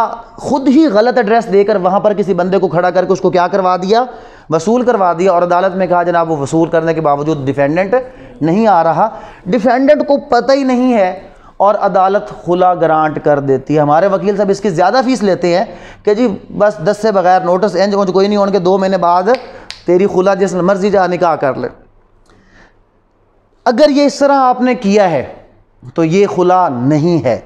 ख़ुद ही गलत एड्रेस देकर वहाँ पर किसी बंदे को खड़ा करके उसको क्या करवा दिया वसूल करवा दिया और अदालत में कहा जनाब वो वसूल करने के बावजूद डिफेंडेंट नहीं आ रहा डिफेंडेंट को पता ही नहीं है और अदालत खुला ग्रांट कर देती है हमारे वकील साहब इसकी ज़्यादा फीस लेते हैं कि जी बस दस से बगैर नोटिस एंज कोई नहीं होने के दो महीने बाद तेरी खुला जिस मर्जी जा निकाह कर ले अगर ये इस तरह आपने किया है तो ये खुला नहीं है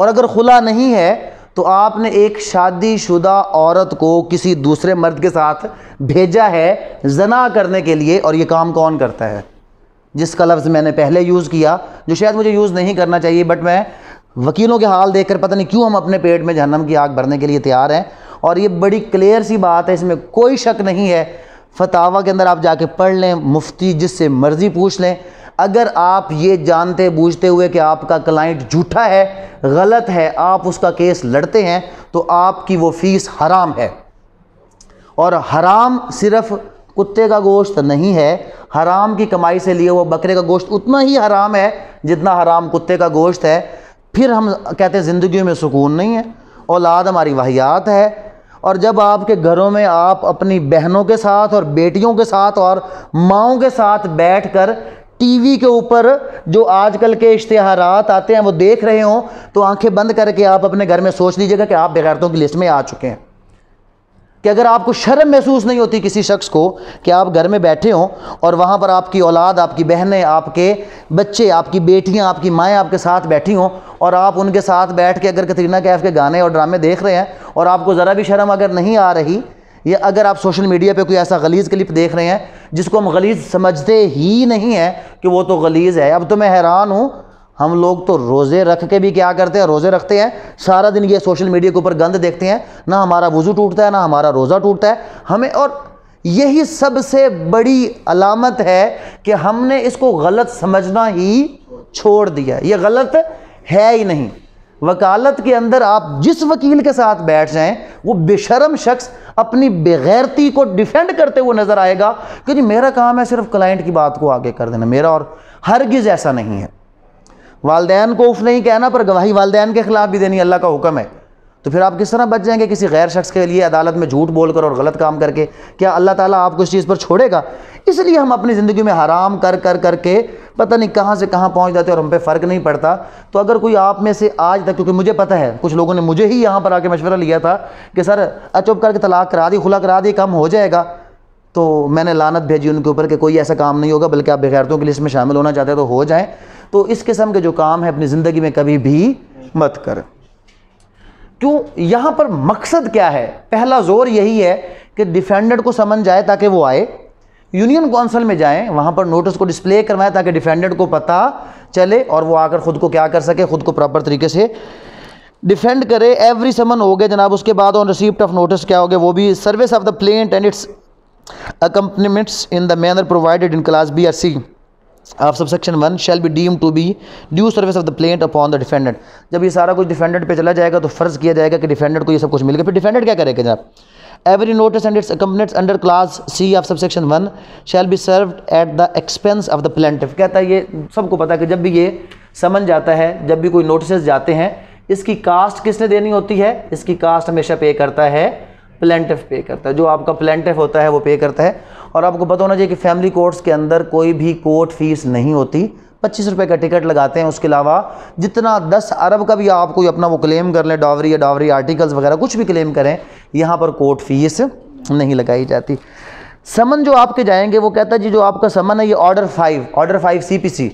और अगर खुला नहीं है तो आपने एक शादीशुदा औरत को किसी दूसरे मर्द के साथ भेजा है जना करने के लिए और ये काम कौन करता है जिसका लफ्ज़ मैंने पहले यूज़ किया जो शायद मुझे यूज़ नहीं करना चाहिए बट मैं वकीलों के हाल देखकर पता नहीं क्यों हम अपने पेट में जहनम की आग भरने के लिए तैयार हैं और ये बड़ी क्लियर सी बात है इसमें कोई शक नहीं है फतावा के अंदर आप जाके पढ़ लें मुफ्ती जिससे मर्ज़ी पूछ लें अगर आप ये जानते बूझते हुए कि आपका क्लाइंट झूठा है गलत है आप उसका केस लड़ते हैं तो आपकी वो फ़ीस हराम है और हराम सिर्फ़ कुत्ते का गोश्त नहीं है हराम की कमाई से लिए हुआ बकरे का गोश्त उतना ही हराम है जितना हराम कुत्ते का गोश्त है फिर हम कहते हैं ज़िंदगी में सुकून नहीं है औलाद हमारी वाहियात है और जब आपके घरों में आप अपनी बहनों के साथ और बेटियों के साथ और माओं के साथ बैठ कर टीवी के ऊपर जो आजकल के इश्तहारात आते हैं वो देख रहे हों तो आंखें बंद करके आप अपने घर में सोच लीजिएगा कि आप बेगैरतों की लिस्ट में आ चुके हैं कि अगर आपको शर्म महसूस नहीं होती किसी शख्स को कि आप घर में बैठे हों और वहाँ पर आपकी औलाद आपकी बहनें आपके बच्चे आपकी बेटियाँ आपकी माएँ आपके साथ बैठी हों और आप उनके साथ बैठ के अगर कतरीना कैफ के गाने और ड्रामे देख रहे हैं और आपको ज़रा भी शर्म अगर नहीं आ रही या अगर आप सोशल मीडिया पर कोई ऐसा गलीज़ क्लिप देख रहे हैं जिसको हम गलीज़ समझते ही नहीं हैं कि वो तो गलीज़ है अब तो मैं हैरान हूँ हम लोग तो रोज़े रख के भी क्या करते हैं रोज़े रखते हैं सारा दिन ये सोशल मीडिया के ऊपर गंद देखते हैं ना हमारा वज़ू टूटता है ना हमारा रोज़ा टूटता है हमें और यही सबसे बड़ी अलामत है कि हमने इसको गलत समझना ही छोड़ दिया ये गलत है ही नहीं वकालत के अंदर आप जिस वकील के साथ बैठ जाएं वो बेशरम शख्स अपनी बेगैरती को डिफेंड करते हुए नज़र आएगा क्योंकि मेरा काम है सिर्फ क्लाइंट की बात को आगे कर देना मेरा और हर गिज़ ऐसा नहीं है वालदेन को उफ नहीं कहना पर गवाही वालदेन के ख़िलाफ़ भी देनी अल्लाह का हुक्म है तो फिर आप किस तरह बच जाएंगे किसी गैर शख्स के लिए अदालत में झूठ बोलकर और गलत काम करके क्या अल्लाह ताला आपको इस चीज़ पर छोड़ेगा इसलिए हम अपनी ज़िंदगी में हराम कर कर करके पता नहीं कहाँ से कहाँ पहुँच जाते और हम पे फ़र्क नहीं पड़ता तो अगर कोई आप में से आज तक क्योंकि मुझे पता है कुछ लोगों ने मुझे ही यहाँ पर आके मशवरा लिया था कि सर अचुप करके तलाक करा दी खुला करा दी कम हो जाएगा तो मैंने लानत भेजी उनके ऊपर कि कोई ऐसा काम नहीं होगा बल्कि आप बेगैरतों के लिए इसमें शामिल होना चाहते हैं तो हो जाएँ तो इस किस्म के जो काम है अपनी ज़िंदगी में कभी भी मत कर क्यों यहाँ पर मकसद क्या है पहला जोर यही है कि डिफेंडेंट को समन जाए ताकि वो आए यूनियन काउंसिल में जाएं वहाँ पर नोटिस को डिस्प्ले करवाएं ताकि डिफेंडेंट को पता चले और वो आकर ख़ुद को क्या कर सके ख़ुद को प्रॉपर तरीके से डिफेंड करे एवरी समन हो गए जनाब उसके बाद ऑन रिसीप्ट ऑफ नोटिस क्या हो गया वो भी service of the plaint and its accompaniments in the manner provided in clause B or C of sub section one shall be deem to be due service of the plaint upon the defendant जब ये सारा कुछ defendant पे चला जाएगा तो फ़र्ज़ किया जाएगा कि डिफेंडेंट को ये सब कुछ मिल गया फिर डिफेंडेंट क्या करेगा जनाब every notice and its accompaniments under clause C of sub section one shall be serve at the expense of the plaint कहता है ये सबको पता है कि जब भी ये समन जाता है जब भी कोई नोटिस जाते हैं इसकी कास्ट किसने देनी होती है इसकी कास्ट हमेशा पे करता है प्लेंटिफ पे करता है जो आपका प्लेंटिफ होता है वो पे करता है और आपको पता होना चाहिए कि फैमिली कोर्ट्स के अंदर कोई भी कोर्ट फीस नहीं होती पच्चीस रुपये का टिकट लगाते हैं उसके अलावा जितना दस अरब का भी आप कोई अपना वो क्लेम कर लें डावरी या डावरी आर्टिकल्स वगैरह कुछ भी क्लेम करें यहाँ पर कोर्ट फीस नहीं लगाई जाती समन जो आपके जाएंगे वो कहता है जी जो आपका समन है ये order five order five C P C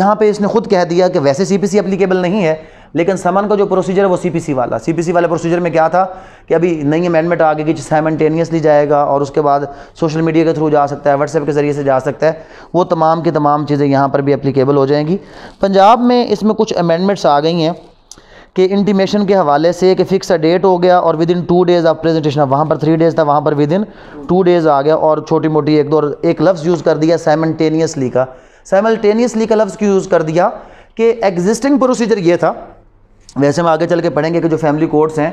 यहाँ पर इसने खुद कह दिया कि वैसे सी पी सी अप्लीकेबल नहीं है लेकिन समन का जो प्रोसीजर है वो सीपीसी वाला सीपीसी वाले प्रोसीजर में क्या था कि अभी नई अमेंडमेंट आ गई कि साइमटेनियसली जाएगा और उसके बाद सोशल मीडिया के थ्रू जा सकता है व्हाट्सएप के ज़रिए से जा सकता है वो तमाम की तमाम चीज़ें यहाँ पर भी अप्लीकेबल हो जाएंगी पंजाब में इसमें कुछ अमेंडमेंट्स आ गई हैं कि इंटीमेशन के हवाले से कि फिक्स डेट हो गया और within two days of presentation वहाँ पर थ्री डेज़ था वहाँ पर विद इन टू डेज़ आ गया और छोटी मोटी एक दो एक लफ्ज़ यूज़ कर दिया साइमटेनियसली का साइमल्टेनियसली का लफ्ज़ क्यों यूज़ कर दिया कि एग्जिस्टिंग प्रोसीजर ये था वैसे हम आगे चल के पढ़ेंगे कि जो फैमिली कोर्ट्स हैं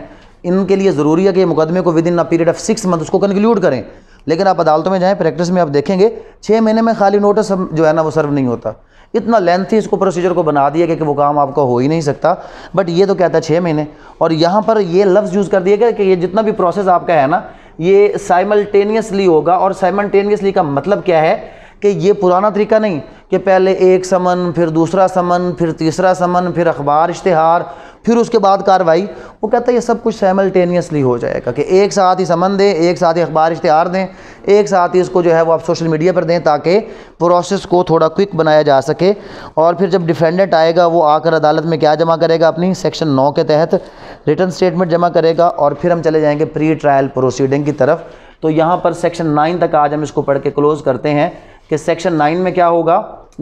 इनके लिए ज़रूरी है कि मुकदमे को within a period of six month उसको कंक्लूड करें लेकिन आप अदालतों में जाएँ प्रैक्टिस में आप देखेंगे छः महीने में खाली नोटिस जो है ना वो सर्व नहीं होता इतना लेंथी इसको प्रोसीजर को बना दिया गया कि वो काम आपका हो ही नहीं सकता बट ये तो कहता है छः महीने और यहाँ पर ये लफ्ज़ यूज़ कर दिया गया कि ये जितना भी प्रोसेस आपका है ना ये साइमल्टेनियसली होगा और साइमल्टेनियसली का मतलब क्या है कि ये पुराना तरीका नहीं कि पहले एक समन फिर दूसरा समन फिर तीसरा समन फिर अखबार इश्तहार फिर उसके बाद कार्रवाई वो कहता है ये सब कुछ सैमल्टेनियसली हो जाएगा कि एक साथ ही समन दें एक साथ ही अखबार इश्तहार दें एक साथ ही इसको जो है वो आप सोशल मीडिया पर दें ताकि प्रोसेस को थोड़ा क्विक बनाया जा सके और फिर जब डिफेंडेंट आएगा वो आकर अदालत में क्या जमा करेगा अपनी सेक्शन नौ के तहत रिटर्न स्टेटमेंट जमा करेगा और फिर हम चले जाएँगे प्री ट्रायल प्रोसीडिंग की तरफ तो यहाँ पर सेक्शन नाइन तक आज हम इसको पढ़ के क्लोज़ करते हैं कि सेक्शन नाइन में क्या होगा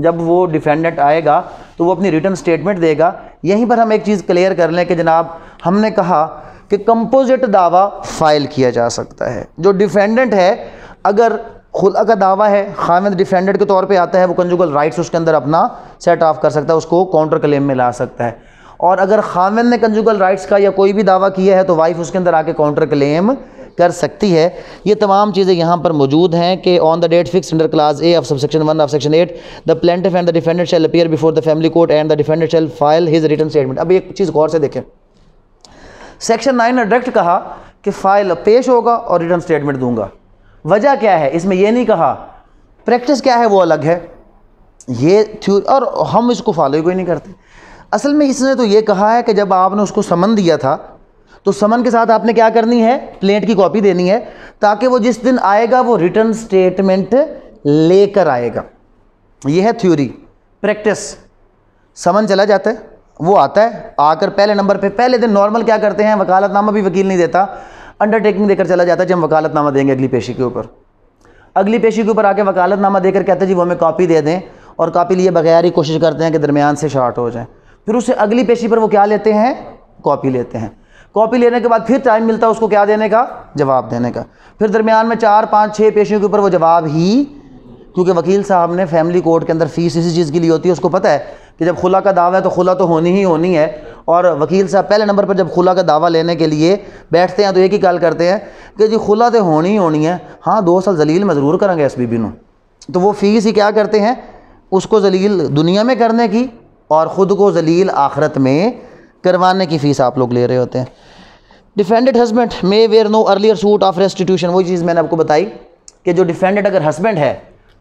जब वो डिफेंडेंट आएगा तो वो अपनी रिटर्न स्टेटमेंट देगा यहीं पर हम एक चीज़ क्लियर कर लें कि जनाब हमने कहा कि कंपोजिट दावा फाइल किया जा सकता है जो डिफेंडेंट है अगर खुला का दावा है खामिद डिफेंडेंट के तौर पे आता है वो कंजुगल राइट्स उसके अंदर अपना सेट ऑफ कर सकता है उसको काउंटर क्लेम में ला सकता है और अगर खामिद ने कंजुगल राइट्स का या कोई भी दावा किया है तो वाइफ उसके अंदर आके काउंटर क्लेम कर सकती है ये तमाम चीज़ें यहाँ पर मौजूद हैं कि on the date fix under clause A of sub section one of section eight the plaintiff and the defendant shall appear before the family court and the defendant shall file his return statement अब एक चीज़ गौर से देखें section nine ने direct कहा कि file पेश होगा और रिटर्न स्टेटमेंट दूंगा वजह क्या है इसमें यह नहीं कहा प्रैक्टिस क्या है वो अलग है ये थ्योरी और हम इसको फॉलो ही कोई नहीं करते असल में इसने तो ये कहा है कि जब आपने उसको समन दिया था तो समन के साथ आपने क्या करनी है प्लेट की कॉपी देनी है ताकि वो जिस दिन आएगा वो रिटर्न स्टेटमेंट लेकर आएगा ये है थ्योरी प्रैक्टिस समन चला जाता है वो आता है आकर पहले नंबर पे पहले दिन नॉर्मल क्या करते हैं वकालतनामा भी वकील नहीं देता अंडरटेकिंग देकर चला जाता है जब वकालतनामा देंगे अगली पेशी के ऊपर अगली पेशी के ऊपर आके वकालतनामा देकर कहते हैं जी वो हमें कॉपी दे दें और कॉपी लिए बगैर ही कोशिश करते हैं कि दरमियान से शार्ट हो जाए फिर उसे अगली पेशी पर वो क्या लेते हैं कॉपी लेते हैं कॉपी लेने के बाद फिर टाइम मिलता है उसको क्या देने का जवाब देने का फिर दरमियान में चार पाँच छः पेशियों के ऊपर वो जवाब ही क्योंकि वकील साहब ने फैमिली कोर्ट के अंदर फ़ीस इसी चीज़ के लिए होती है उसको पता है कि जब खुला का दावा है तो खुला तो होनी ही होनी है और वकील साहब पहले नंबर पर जब खुला का दावा लेने के लिए बैठते हैं तो एक ही गाल करते हैं कि जी खुला तो होनी ही होनी है हाँ दो साल जलील में ज़रूर करेंगे एस बी बी तो वो फ़ीस ही क्या करते हैं उसको जलील दुनिया में करने की और ख़ुद को जलील आखरत में करवाने की फ़ीस आप लोग ले रहे होते हैं defendant husband may where no earlier suit of restitution वही चीज़ मैंने आपको बताई कि जो डिफेंडेड अगर हस्बैंड है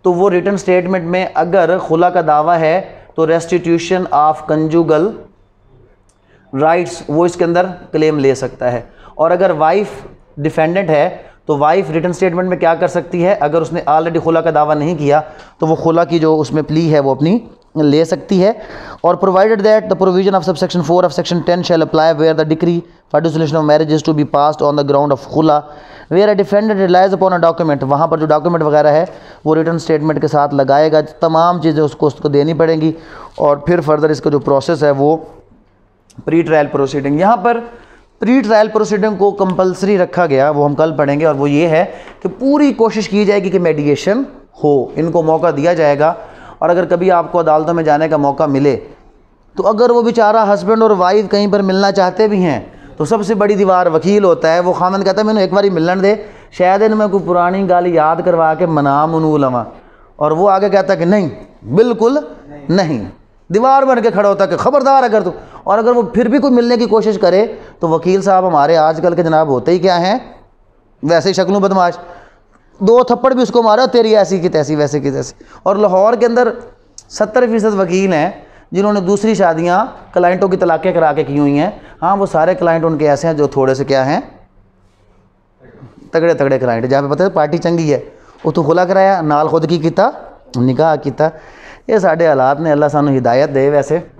तो वो रिटर्न स्टेटमेंट में अगर खुला का दावा है तो रेस्टिट्यूशन ऑफ कंजुगल राइट्स वो इसके अंदर क्लेम ले सकता है और अगर वाइफ डिफेंडेंट है तो वाइफ रिटर्न स्टेटमेंट में क्या कर सकती है अगर उसने ऑलरेडी खुला का दावा नहीं किया तो वो खुला की जो उसमें प्ली है वो अपनी ले सकती है और provided that the provision of sub section four of section ten shall apply where the decree for dissolution of marriage is to be pass on the ground of खुला where a defendant relies upon a document वहाँ पर जो document वगैरह है वो return statement के साथ लगाएगा तमाम चीज़ें उसको उसको देनी पड़ेंगी और फिर फर्दर इसका जो प्रोसेस है वो प्री ट्रायल प्रोसीडिंग यहाँ पर प्री ट्रायल प्रोसीडिंग को कंपलसरी रखा गया वो हम कल पढ़ेंगे और वो ये है कि पूरी कोशिश की जाएगी कि मेडिएशन हो इनको मौका दिया जाएगा और अगर कभी आपको अदालतों में जाने का मौका मिले तो अगर वो बेचारा हस्बैंड और वाइफ कहीं पर मिलना चाहते भी हैं तो सबसे बड़ी दीवार वकील होता है वो खामन कहता है मैंने एक बार मिलन दे शायद मैं कोई पुरानी गाल याद करवा के मनाम उनू लवा और वो आगे कहता कि नहीं बिल्कुल नहीं, नहीं। दीवार बन के खड़ा होता कि खबरदार अगर तू और अगर वो फिर भी कोई मिलने की कोशिश करे तो वकील साहब हमारे आजकल के जनाब होते ही क्या हैं वैसे ही शक्लों बदमाश दो थप्पड़ भी उसको मारा तेरी ऐसी की तैसी वैसे की तैसी और लाहौर के अंदर सत्तर फीसद वकील हैं जिन्होंने दूसरी शादियाँ क्लाइंटों की तलाक़ें करा के की हुई हैं हाँ वो सारे क्लाइंट उनके ऐसे हैं जो थोड़े से क्या हैं तगड़े तगड़े क्लाइंट जहाँ पे पता है पार्टी चंगी है उतू तो खुला कराया नाल खुद की किता निकाह किता ये साढ़े हालात ने अल्लाह सानू हिदायत दे वैसे